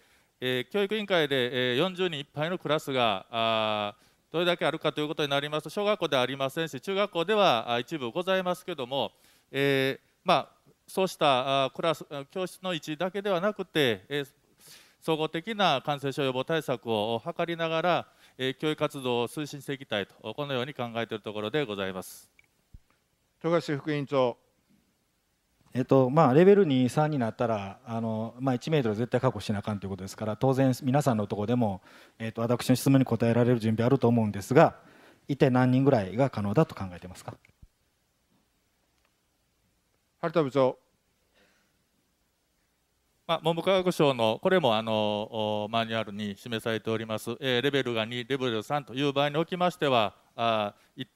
教育委員会で40人いっぱいのクラスが、どれだけあるかということになりますと、小学校ではありませんし、中学校では一部ございますけども、えまあそうしたクラス教室の位置だけではなくて総合的な感染症予防対策を図りながら教育活動を推進していきたいとこのように考えているところでございます。富樫副委員長えっとまあ、レベル2、3になったらあの、まあ、1メートル絶対確保しなあかんということですから当然、皆さんのところでも、えっと、私の質問に答えられる準備あると思うんですが一体何人ぐらいが可能だと考えてますか。春田部長。まあ、文部科学省のこれもあのマニュアルに示されております、えー、レベルが2、レベル3という場合におきましては、あ一定、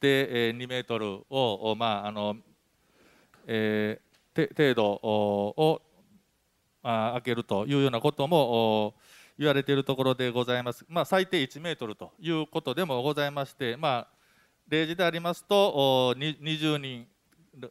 えー、2メートルを、まああのえー、程度をあ開けるというようなことも言われているところでございます、まあ、最低1メートルということでもございまして、まあ、例示でありますと、20人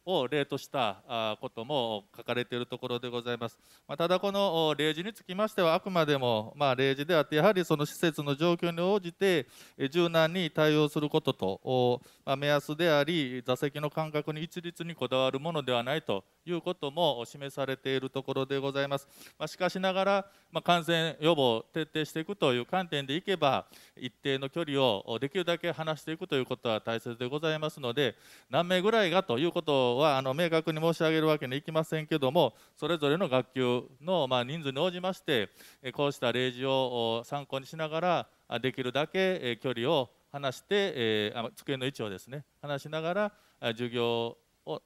を例としたことも書かれているところでございます。まただこの例示につきましてはあくまでもま例示であってやはりその施設の状況に応じて柔軟に対応することと目安であり座席の間隔に一律にこだわるものではないということも示されているところでございます。まあ、しかしながら、まあ、感染予防を徹底していくという観点でいけば、一定の距離をできるだけ離していくということは大切でございますので、何名ぐらいがということはあの明確に申し上げるわけにはいきませんけども、それぞれの学級のま人数に応じまして、こうした例示を参考にしながら、できるだけ距離を離して、机の位置をですね、離しながら、授業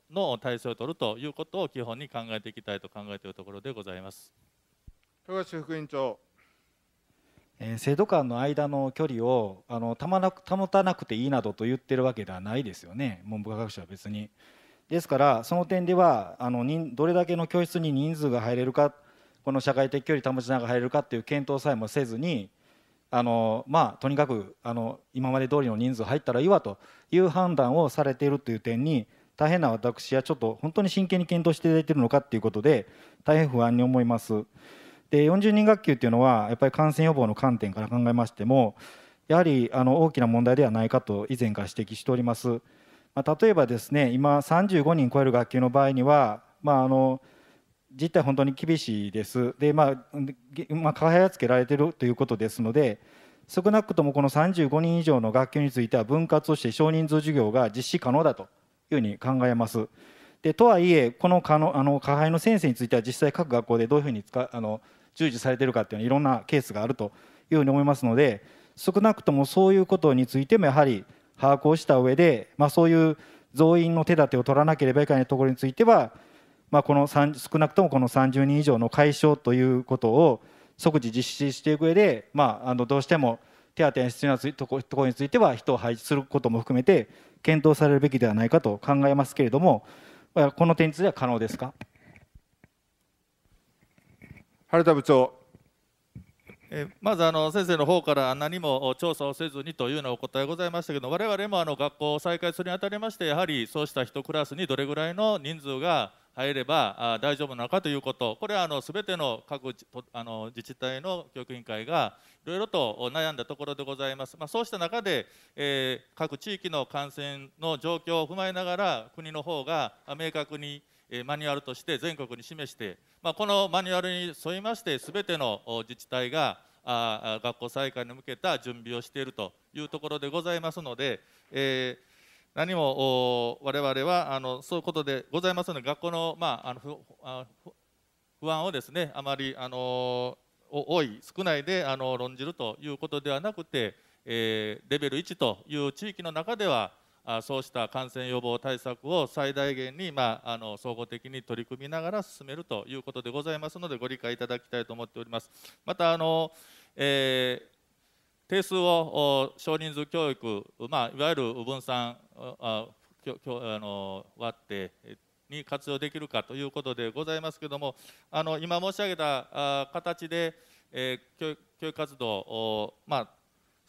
の体制を取るということを基本に考えていきたいと考えているところでございます。富橋副委員長え制度間の間の距離をあの保たなくていいなどと言ってるわけではないですよね文部科学省は別に。ですからその点ではあのどれだけの教室に人数が入れるかこの社会的距離保ちながら入れるかっていう検討さえもせずにあの、まあ、とにかくあの今まで通りの人数入ったらいいわという判断をされているという点に大変な私はちょっと本当に真剣に検討していただいているのかということで大変不安に思います。で40人学級というのはやっぱり感染予防の観点から考えましてもやはりあの大きな問題ではないかと以前から指摘しております。まあ、例えばですね今35人超える学級の場合には、まあ、あの実態本当に厳しいです。で、まあ、まあ、開つけられてるということですので、少なくともこの35人以上の学級については分割をして少人数授業が実施可能だというふうに考えます。でとはいえこの加配の先生については実際各学校でどういうふうに使あの従事されているかというのはいろんなケースがあるというふうに思いますので少なくともそういうことについてもやはり把握をした上で、まあ、そういう増員の手立てを取らなければいけないところについては、まあ、この少なくともこの30人以上の解消ということを即時実施していく上で、まあ、あのどうしても手当が必要なところについては人を配置することも含めて検討されるべきではないかと考えますけれども、この点については可能ですか原田部長。まずあの先生の方から何も調査をせずにというのなお答えございましたけど我々もあの学校を再開するにあたりましてやはりそうした1クラスにどれぐらいの人数が入れば大丈夫なのかということこれはあの全ての各自治体の教育委員会がいろいろと悩んだところでございます、まあ、そうした中で、各地域の感染の状況を踏まえながら国の方が明確にマニュアルとして全国に示して、まあ、このマニュアルに沿いまして全ての自治体が学校再開に向けた準備をしているというところでございますので、えー何も我々はあのそういうことでございますので学校の,、まあ、あの不あ不安をですねあまりあの多い少ないであの論じるということではなくて、えー、レベル1という地域の中ではあそうした感染予防対策を最大限に、まあ、あの総合的に取り組みながら進めるということでございますのでご理解いただきたいと思っております。またあの、えー定数を少人数教育、まあ、いわゆる分散ああの割ってに活用できるかということでございますけどもあの今申し上げた形で、えー、教育活動を、まあ、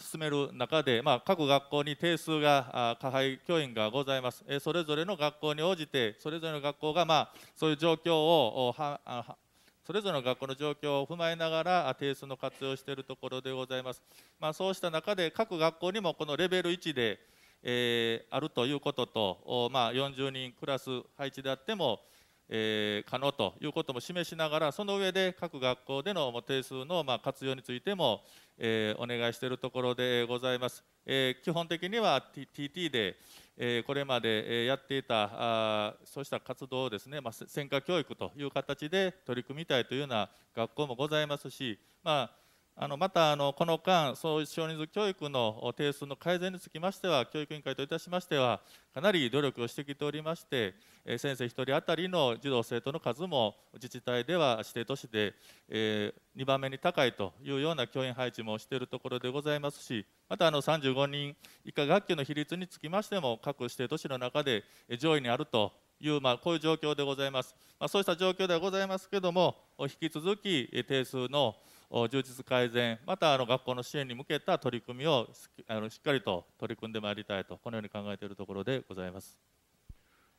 進める中で、まあ、各学校に定数が加配教員がございます、えー、それぞれの学校に応じてそれぞれの学校が、まあ、そういう状況をそれぞれの学校の状況を踏まえながら定数の活用しているところでございます、まあ、そうした中で各学校にもこのレベル1でえー、あるということと、まあ、40人クラス配置であっても、えー、可能ということも示しながら、その上で各学校での定数のまあ活用についても、えー、お願いしているところでございます。えー、基本的には TT で、えー、これまでやっていたあそうした活動をですね、まあ、専科教育という形で取り組みたいというような学校もございますし、まああのまたあのこの間、そういう少人数教育の定数の改善につきましては、教育委員会といたしましては、かなり努力をしてきておりまして、先生1人当たりの児童・生徒の数も自治体では指定都市で、2番目に高いというような教員配置もしているところでございますし、またあの35人以下学級の比率につきましても、各指定都市の中で上位にあるという、まあ、こういう状況でございます。まあ、そうした状況ではございますけれども、引き続き定数の充実改善、またあの学校の支援に向けた取り組みをあのしっかりと取り組んでまいりたいと、このように考えているところでございます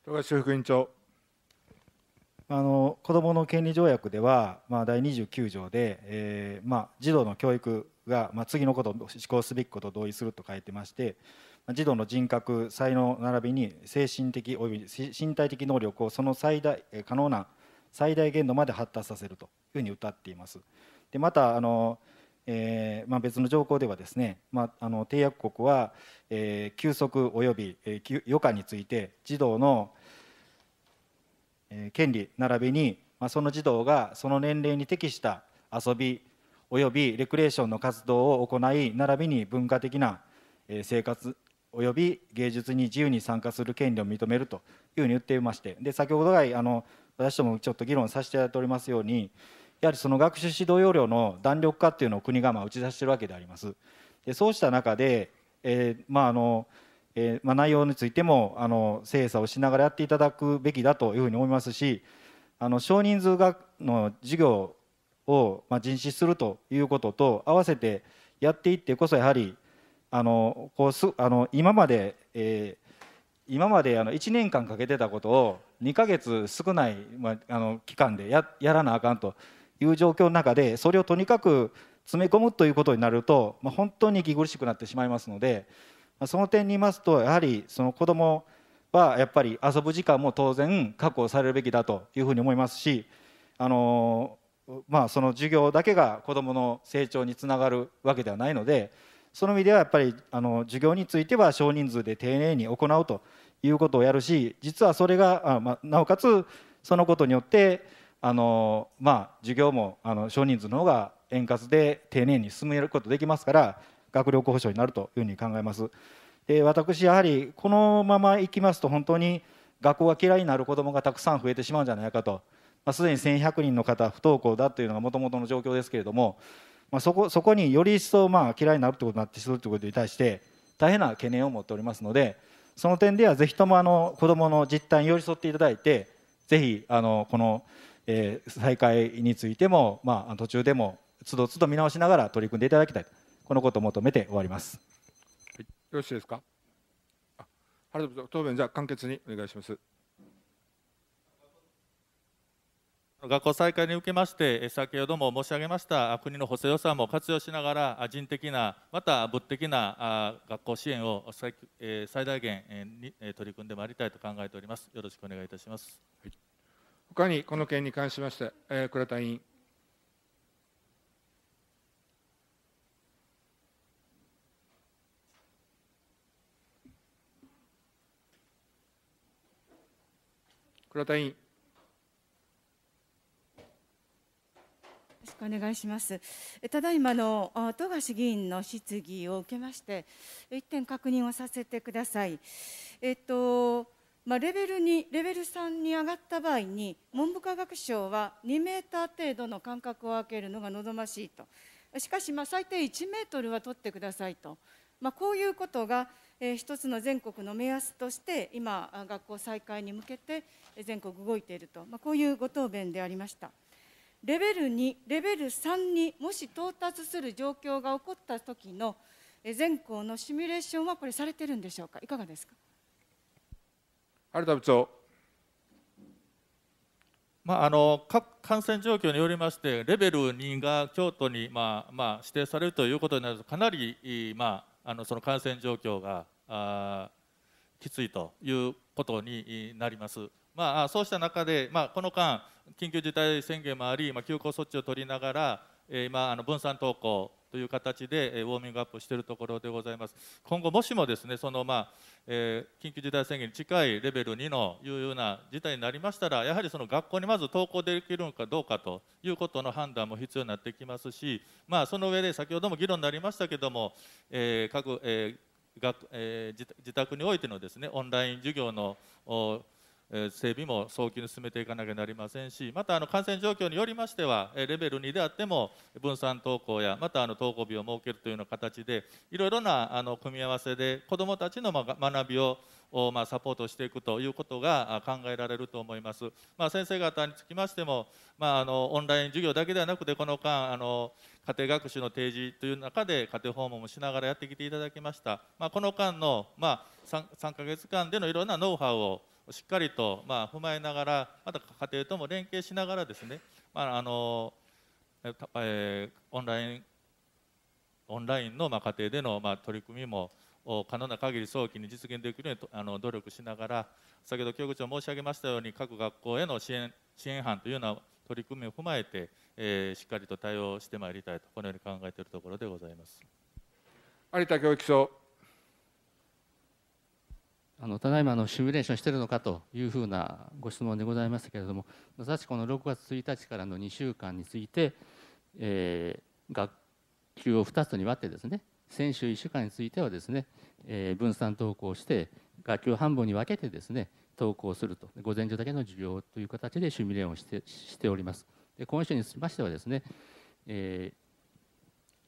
富樫副委員長。あの子どもの権利条約では、まあ、第29条で、えーまあ、児童の教育が、まあ、次のことを施行すべきことを同意すると書いてまして、まあ、児童の人格才能並びに精神的および身体的能力をその最大可能な最大限度まで発達させるというふうに謳っています。でまたあの、えーまあ、別の条項ではですね、まあ、あの締約国は、えー、休息及び、えー、余暇について児童の、えー、権利並びに、まあ、その児童がその年齢に適した遊び及びレクレーションの活動を行い並びに文化的な生活及び芸術に自由に参加する権利を認めるというふうに言っていましてで先ほど来あの私どもちょっと議論させていただいておりますようにやはりその学習指導要領の弾力化っていうのを国がまあ打ち出しているわけであります。でそうした中で、えー、まああのえーまあ、内容についてもあの精査をしながらやっていただくべきだというふうに思いますしあの少人数学の授業を、まあ、実施するということと合わせてやっていってこそやはりあのこうすあの今まで、えー、今まであの1年間かけてたことを2か月少ない、まあ、あの期間でややらなあかんという状況の中でそれをとにかく詰め込むということになると、まあ、本当に息苦しくなってしまいますので、まあ、その点に言いますとやはりその子どもはやっぱり遊ぶ時間も当然確保されるべきだというふうに思いますし、あのまあ、その授業だけが子どもの成長につながるわけではないのでその意味ではやっぱりあの授業については少人数で丁寧に行うということをやるし実はそれがあ、まあ、なおかつそのことによってあのまあ授業もあの少人数の方が円滑で丁寧に進めることできますから学力保障になるというふうに考えます。で私やはりこのままいきますと本当に学校が嫌いになる子どもがたくさん増えてしまうんじゃないかと、まあ、すでに1100人の方不登校だというのがもともとの状況ですけれども、まあ、そこそこにより一層まあ嫌いになるということになってするということに対して大変な懸念を持っておりますのでその点ではぜひともあの子どもの実態に寄り添っていただいてぜひあのこのえー、再開についても、まあ、途中でも都度都度見直しながら取り組んでいただきたいこのことを求めて終わります、はい、よろしいですか原田答弁じゃ簡潔にお願いします学校再開に受けまして、先ほども申し上げました国の補正予算も活用しながら、人的な、また物的な学校支援を最大限に取り組んでまいりたいと考えております。よろしくお願いいたします。はい他にこの件に関しまして、えー、倉田委員。倉田委員。お願いしますただいまの富樫議員の質疑を受けまして1点確認をさせてください。えっとまあ、レベル2、レベル3に上がった場合に、文部科学省は2メーター程度の間隔を空けるのが望ましいと、しかし、まあ、最低1メートルは取ってくださいと、まあ、こういうことが、えー、一つの全国の目安として、今、学校再開に向けて全国動いていると、まあ、こういうご答弁でありました。レベル2、レベル3にもし到達する状況が起こったときの全校のシミュレーションはこれ、されてるんでしょうか、いかがですか。有田部長。まあ、あの感染状況によりまして、レベル2が京都に、まあまあ、指定されるということになると、かなり、まあ、あのその感染状況があきついということになります。まあ、そうした中で、まあ、この間、緊急事態宣言もあり、まあ、休校措置を取りながら、えー、今、あの分散登校という形で、えウォーミングアップしているところでございます。今後もしもですね、そのまあ、えー、緊急事態宣言に近いレベル2のいうような事態になりましたら、やはりその学校にまず登校できるのかどうかということの判断も必要になってきますし、まあその上で先ほども議論になりましたけども、えー、各、えー学えー、自宅においてのですねオンライン授業の整備も早急に進めていかなきゃなりませんしまたあの感染状況によりましてはレベル2であっても分散登校やまたあの登校日を設けるというような形でいろいろなあの組み合わせで子どもたちの学びををまサポートしていくということが考えられると思います。まあ、先生方につきましても、まあ、あのオンライン授業だけではなくてこの間あの家庭学習の提示という中で家庭訪問もしながらやってきていただきました。まあ、この間のま3ヶ月間でのいろんなノウハウをしっかりとまあ踏まえながらまた家庭とも連携しながらですね、まああのえー、オンラインオンラインのまあ家庭でのまあ取り組みも可能な限り早期に実現できるようにあの努力しながら先ほど教育長申し上げましたように各学校への支援支援班というような取り組みを踏まえて、えしっかりと対応してまいりたいとこのように考えているところでございます有田教育長あのただいまのシミュレーションしているのかというふうなご質問でございましたけれどもまさしこの6月1日からの2週間について、えー、学級を2つに割ってですね先週1週間についてはですね、えー、分散登校して学級半分に分けてですね登校すると午前中だけの授業という形でシミュレーションをしてしておりますで今週につきましてはですね、えー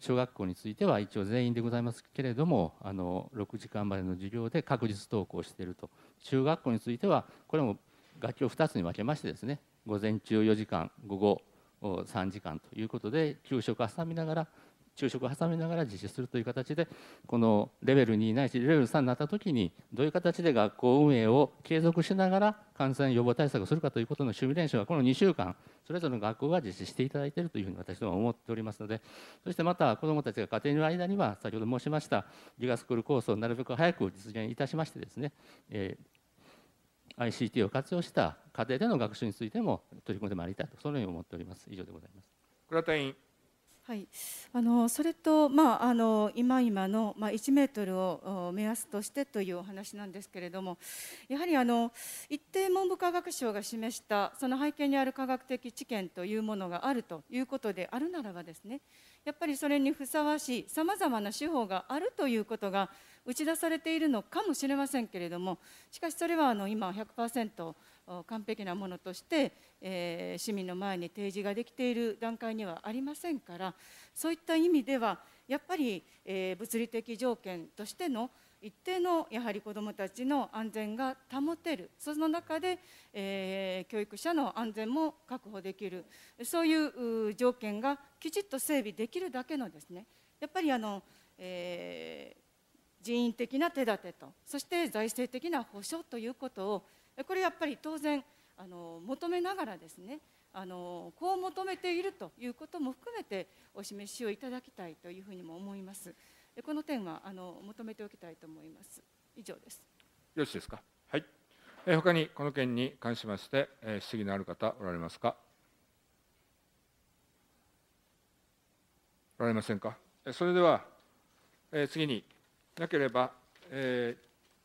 小学校については一応全員でございますけれどもあの6時間までの授業で確実登校していると中学校についてはこれも学級を2つに分けましてですね午前中4時間午後3時間ということで給食を挟みながら昼食を挟みながら実施するという形でこのレベル2ないしレベル3になったときにどういう形で学校運営を継続しながら感染予防対策をするかということのシミュレーションはこの2週間それぞれの学校が実施していただいているというふうに私どもは思っておりますのでそしてまた子どもたちが家庭の間には先ほど申しましたギガスクール構想をなるべく早く実現いたしましてですね、えー ICT を活用した家庭での学習についても取り組んでまいりたいとそのように思っております。以上でございます。倉田委員はい、あのそれと、まあ、あの今今の、まあ、1メートルを目安としてというお話なんですけれどもやはりあの一定文部科学省が示したその背景にある科学的知見というものがあるということであるならばですねやっぱりそれにふさわしいさまざまな手法があるということが打ち出されているのかもしれませんけれどもしかしそれはあの今100%完璧なものとして、え市民の前に提示ができている段階にはありませんからそういった意味ではやっぱり、え物理的条件としての一定のやはり子どもたちの安全が保てるその中で、えー、教育者の安全も確保できるそういう条件がきちっと整備できるだけのですねやっぱりあの、えー、人員的な手立てとそして財政的な保障ということをこれやっぱり当然あの求めながらですねあのこう求めているということも含めてお示しをいただきたいというふうにも思います。この点はあの求めておきたいと思います。以上です。よろしいですか。はい。え他にこの件に関しまして、え質疑のある方おられますか。おられませんか。それでは、え次になければ、え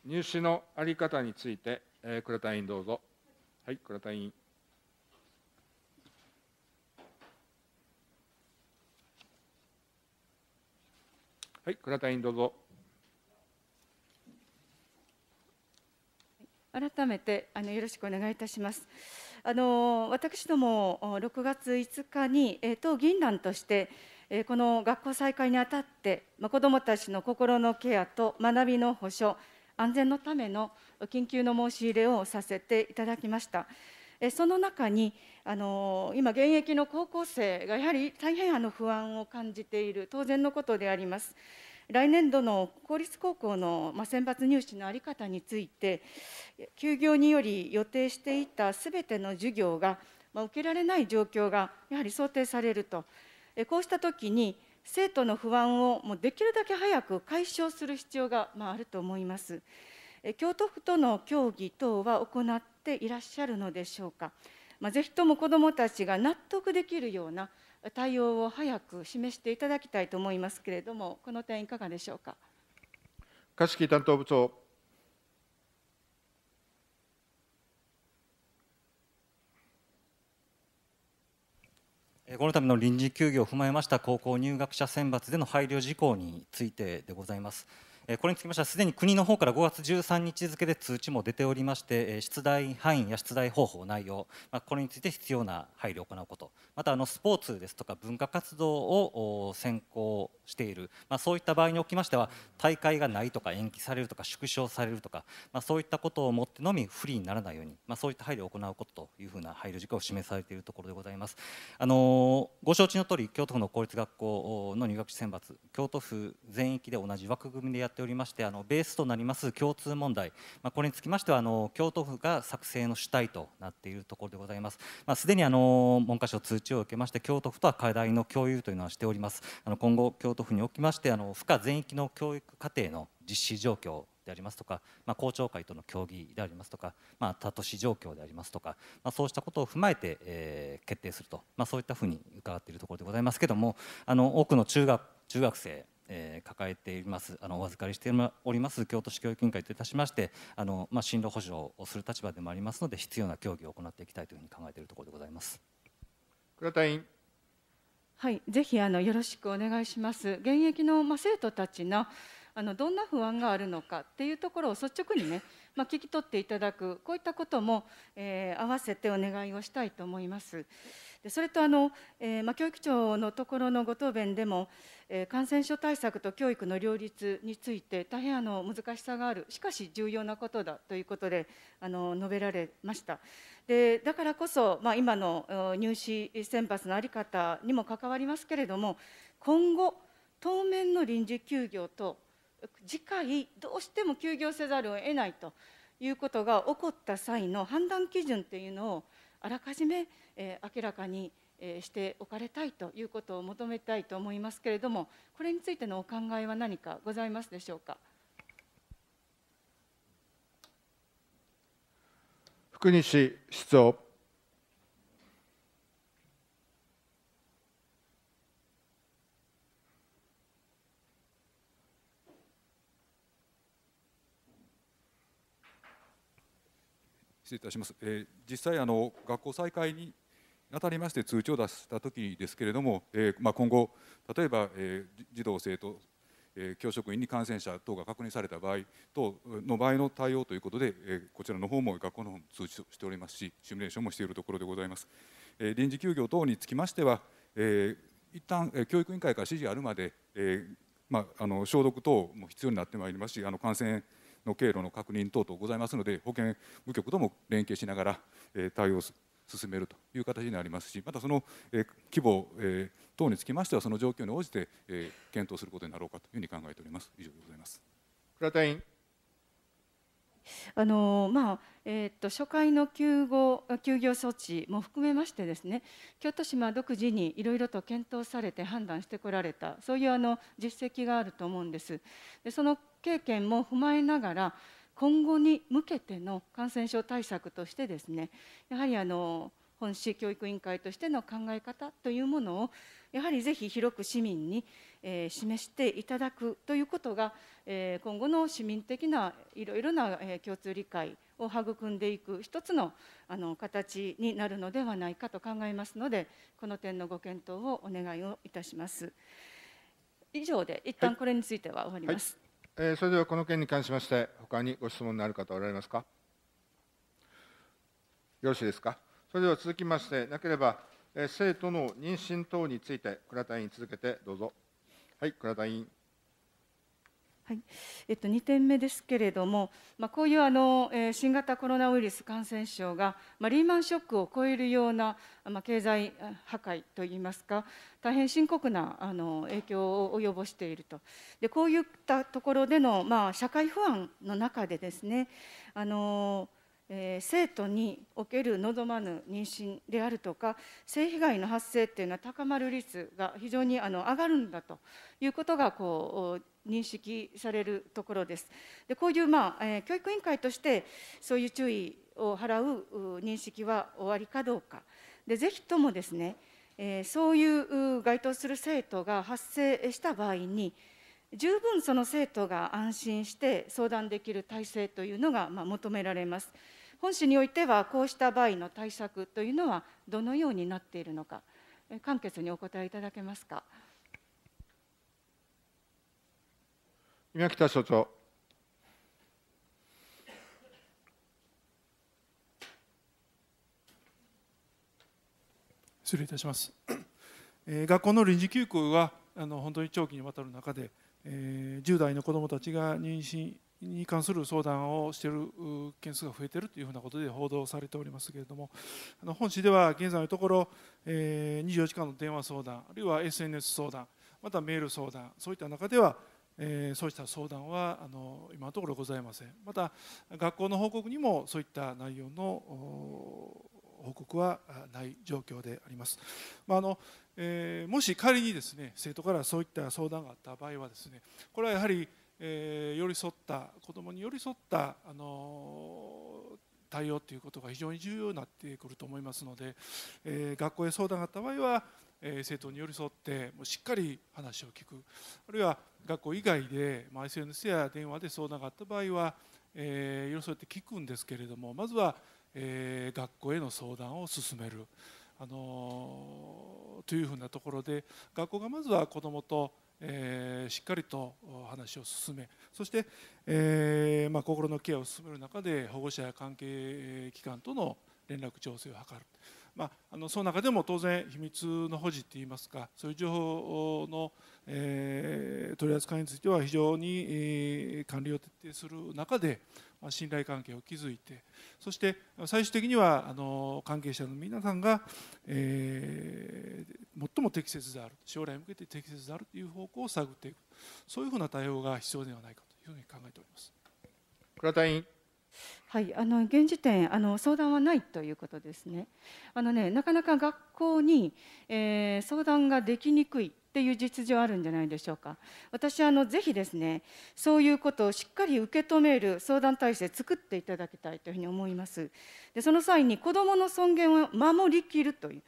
入試のあり方についてえー、倉田委員どうぞ。はい、倉田委員。はい、倉田委員どうぞ。改めてあのよろしくお願いいたします。あの私ども6月5日に、えー、当議員団として、えー、この学校再開にあたって、まあ、子どもたちの心のケアと学びの保障安全のための緊急の申し入れをさせていただきました。その中にあの今、現役の高校生がやはり大変あの不安を感じている、当然のことであります。来年度の公立高校の選抜入試の在り方について、休業により予定していたすべての授業が受けられない状況がやはり想定されると、こうしたときに、生徒の不安をもうできるだけ早く解消する必要があると思います。京都府との協議等は行っていらっしゃるのでしょうか、まあ、ぜひとも子どもたちが納得できるような対応を早く示していただきたいと思いますけれども、この点、いかがでしょうか。柏木担当部長このための臨時休業を踏まえました高校入学者選抜での配慮事項についてでございます。これにつきましてはすでに国の方から5月13日付で通知も出ておりまして出題範囲や出題方法内容、まあ、これについて必要な配慮を行うことまたあのスポーツですとか文化活動を専攻している、まあ、そういった場合におきましては大会がないとか延期されるとか縮小されるとか、まあ、そういったことをもってのみ不利にならないように、まあ、そういった配慮を行うことというふうな配慮事項を示されているところでございます。あのご承知の通り京都府の公立学校の入学選抜京都府全域で同じ枠組みでやっっておりましてあのベースとなります共通問題、まあ、これにつきましてはあの京都府が作成の主体となっているところでございます、まあ、にあの文科省通知を受けまして京都府とは課題の共有というのはしておりますあの今後京都府におきましてあの府下全域の教育課程の実施状況でありますとか、まあ、校長会との協議でありますとか、まあ、他都市状況でありますとか、まあ、そうしたことを踏まえて、えー、決定すると、まあ、そういったふうに伺っているところでございますけれどもあの多くの中学中学生えー、抱えていますあのお預かりしております京都市教育委員会といたしましてあの、まあ、進路補助をする立場でもありますので必要な協議を行っていきたいというふうに考えているところでございます倉田委員はいぜひあのよろしくお願いします現役の、まあ、生徒たちのあのどんな不安があるのかっていうところを率直にね、まあ、聞き取っていただくこういったことも、えー、合わせてお願いをしたいと思います。でそれとあの、えーま教育長のところのご答弁でも、えー、感染症対策と教育の両立について大変あの難しさがあるしかし重要なことだということであの述べられましたでだからこそ、ま今の入試選抜の在り方にも関わりますけれども今後当面の臨時休業と次回どうしても休業せざるを得ないということが起こった際の判断基準というのをあらかじめ、えー、明らかに、えしておかれたいということを求めたいと思いますけれども、これについてのお考えは何かございますでしょうか。福西市長失礼いたします、えー、実際あの、学校再開にあたりまして通知を出したときですけれども、えーまあ、今後、例えば、えー、児童・生徒、えー、教職員に感染者等が確認された場合等の場合の対応ということで、えー、こちらの方も学校の方も通知しておりますし、シミュレーションもしているところでございます。えー、臨時休業等につきましては、えー、一旦、え教育委員会から指示があるまで、えーまあ、あの消毒等も必要になってまいりますし、あの感染の経路の確認等々ございますので保健部局とも連携しながら、え対応進めるという形になりますしまたその、え規模、え等につきましてはその状況に応じて、え検討することになろうかというふうに考えております以上でございます倉田委員あのまあえーと、と初回の休業休業措置も含めましてですね京都市は独自にいろいろと検討されて判断してこられたそういうあの実績があると思うんです。でその経験も踏まえながら今後に向けての感染症対策としてですねやはりあの本市教育委員会としての考え方というものをやはりぜひ広く市民に、えー、示していただくということが、えー、今後の市民的ないろいろな、えー、共通理解を育んでいく一つのあの形になるのではないかと考えますのでこの点のご検討をお願いをいたします。以上で一旦これについては終わります。はいはいえー、それではこの件に関しまして、他にご質問のある方おられますか。よろしいですか。それでは続きまして、なければ、えー、生徒の妊娠等について、倉田委員続けてどうぞ。はい、倉田委員。はいえっと、2点目ですけれども、まあ、こういうあの、えー、新型コロナウイルス感染症が、まあ、リーマンショックを超えるような、まあ、経済破壊といいますか、大変深刻なあの影響を及ぼしていると、でこういったところでの、まあ、社会不安の中でですね、あのえー、生徒における望まぬ妊娠であるとか性被害の発生っていうのは高まる率が非常にあの上がるんだということがこう認識されるところです。でこういう、まあえー、教育委員会としてそういう注意を払う認識は終わりかどうかでぜひともですね、えー、そういう該当する生徒が発生した場合に十分その生徒が安心して相談できる体制というのが、まあ、求められます。本市においてはこうした場合の対策というのはどのようになっているのか簡潔にお答えいただけますか宮北所長失礼いたします、えー、学校の臨時休校はあの本当に長期にわたる中で、えー、10代の子どもたちが妊娠に関する相談をしている件数が増えているというふうなことで報道されておりますけれども、あの本市では現在のところ、えー、24時間の電話相談、あるいは SNS 相談、またメール相談、そういった中では、えー、そうした相談はあの今のところございません。また、学校の報告にもそういった内容の報告はない状況であります。まあのえー、もし仮にですね生徒からそういった相談があった場合はですねこれはやはりえー、寄り添った子どもに寄り添ったあの対応ということが非常に重要になってくると思いますので、えー、学校へ相談があった場合は、えー、生徒に寄り添ってもうしっかり話を聞くあるいは学校以外で、まあ、SNS や電話で相談があった場合は、えー、寄り添って聞くんですけれどもまずは、えー、学校への相談を進める、あのー、というふうなところで学校がまずは子どもとえー、しっかりと話を進めそして、えーまあ、心のケアを進める中で保護者や関係機関との連絡調整を図る、まあ、あのその中でも当然秘密の保持といいますかそういう情報の、えー、取り扱いについては非常に、えー、管理を徹底する中で、信頼関係を築いてそして最終的にはあの関係者の皆さんが、えー、最も適切である将来に向けて適切であるという方向を探っていくそういうふうな対応が必要ではないかというふうに考えております。倉田委員はい、あの現時点あの相談はないということですね。あのねなかなか学校に、えー、相談ができにくいっていう実情あるんじゃないでしょうか私あのぜひですねそういうことをしっかり受け止める相談体制作っていただきたいというふうに思いますでその際に子どもの尊厳を守りきるとい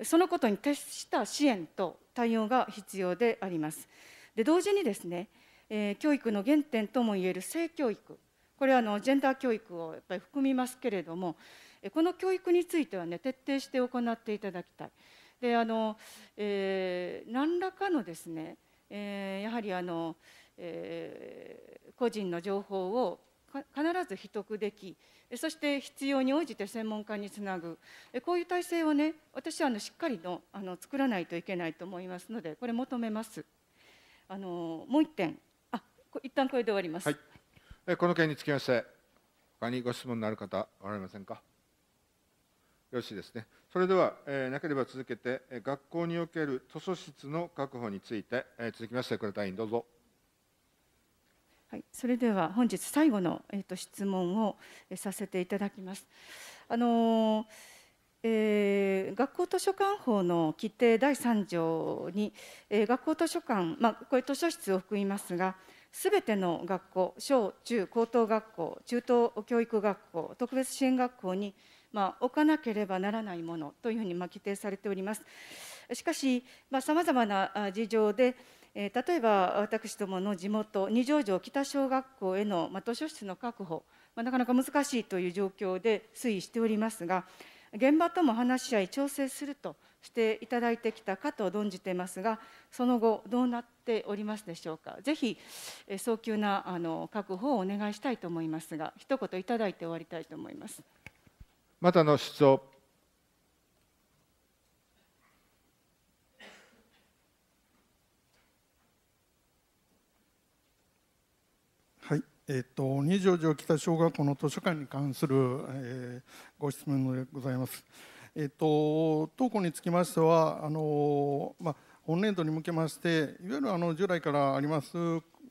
うそのことに徹した支援と対応が必要でありますで同時にですね、えー、教育の原点ともいえる性教育これはあのジェンダー教育をやっぱり含みますけれどもこの教育についてはね徹底して行っていただきたいであの、えー、何らかのですね、えー、やはりあの、えー、個人の情報を必ず秘匿できそして必要に応じて専門家につなぐこういう体制をね私はあのしっかりのあの作らないといけないと思いますのでこれ求めます。あのもう一点あ一旦これで終わります、はい、この件につきまして他にご質問のある方おられませんか。よろしいですね。それでは、えー、なければ続けて、学校における図書室の確保について、えー、続きまして、倉田委員、どうぞ。はい、それでは本日最後の、えーと、質問をさせていただきます。あのー、えー、学校図書館法の規定第3条に、えー、学校図書館、まあ、これ図書室を含みますが、すべての学校、小中高等学校、中等教育学校、特別支援学校にまあ、置かなければならないものというふうにまあ規定されております。しかし、さまざ、まな事情で、えー、例えば私どもの地元、二条城北小学校への、まあ、図書室の確保、まあ、なかなか難しいという状況で推移しておりますが、現場とも話し合い、調整するとしていただいてきたかと存じていますが、その後、どうなっておりますでしょうか、ぜひ早急なあの確保をお願いしたいと思いますが、一言いただいて終わりたいと思います。またの出走はいえーと、二条城北小学校の図書館に関する、えー、ご質問でございます。えーと、と当校につきましてはあのー、まあ、本年度に向けましていわゆるあの従来からあります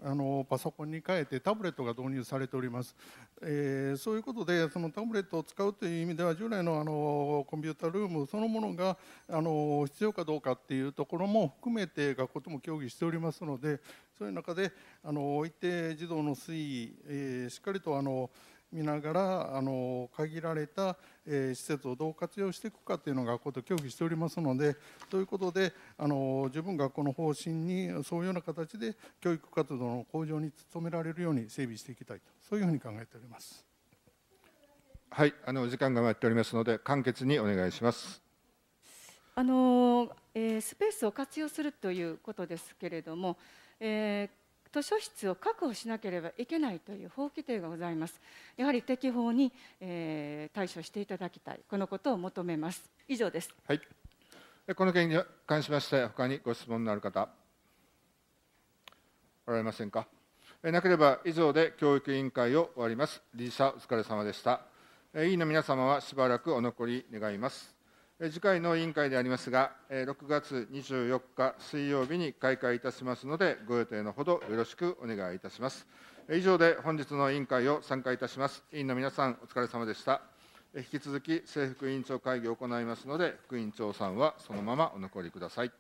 あのパソコンに変えてタブレットが導入されております、えー、そういうことでそのタブレットを使うという意味では従来のあのコンピュータルームそのものがあの必要かどうかっていうところも含めて学校とも協議しておりますのでそういう中であの一定児童の推移、えー、しっかりとあの、見ながらあの限られた、えー、施設をどう活用していくかというのを学校と協議しておりますのでということであの十分学校の方針にそういうような形で教育活動の向上に努められるように整備していきたいとそういうふうに考えております。はい、あのお時間が回っておりますので簡潔にお願いします。あのえー、スペースを活用するということですけれども、えー、図書室を確保しなければいけないという法規定がございます。やはり適法に、えー、対処していただきたい、このことを求めます。以上です。はい。この件に関しまして、他にご質問のある方、おられませんか。なければ以上で教育委員会を終わります。理事者お疲れ様でした。委員の皆様はしばらくお残り願います。次回の委員会でありますが、6月24日水曜日に開会いたしますので、ご予定のほどよろしくお願いいたします。以上で本日の委員会を参加いたします。委員の皆さん、お疲れ様でした。引き続き、政府委員長会議を行いますので、副委員長さんはそのままお残りください。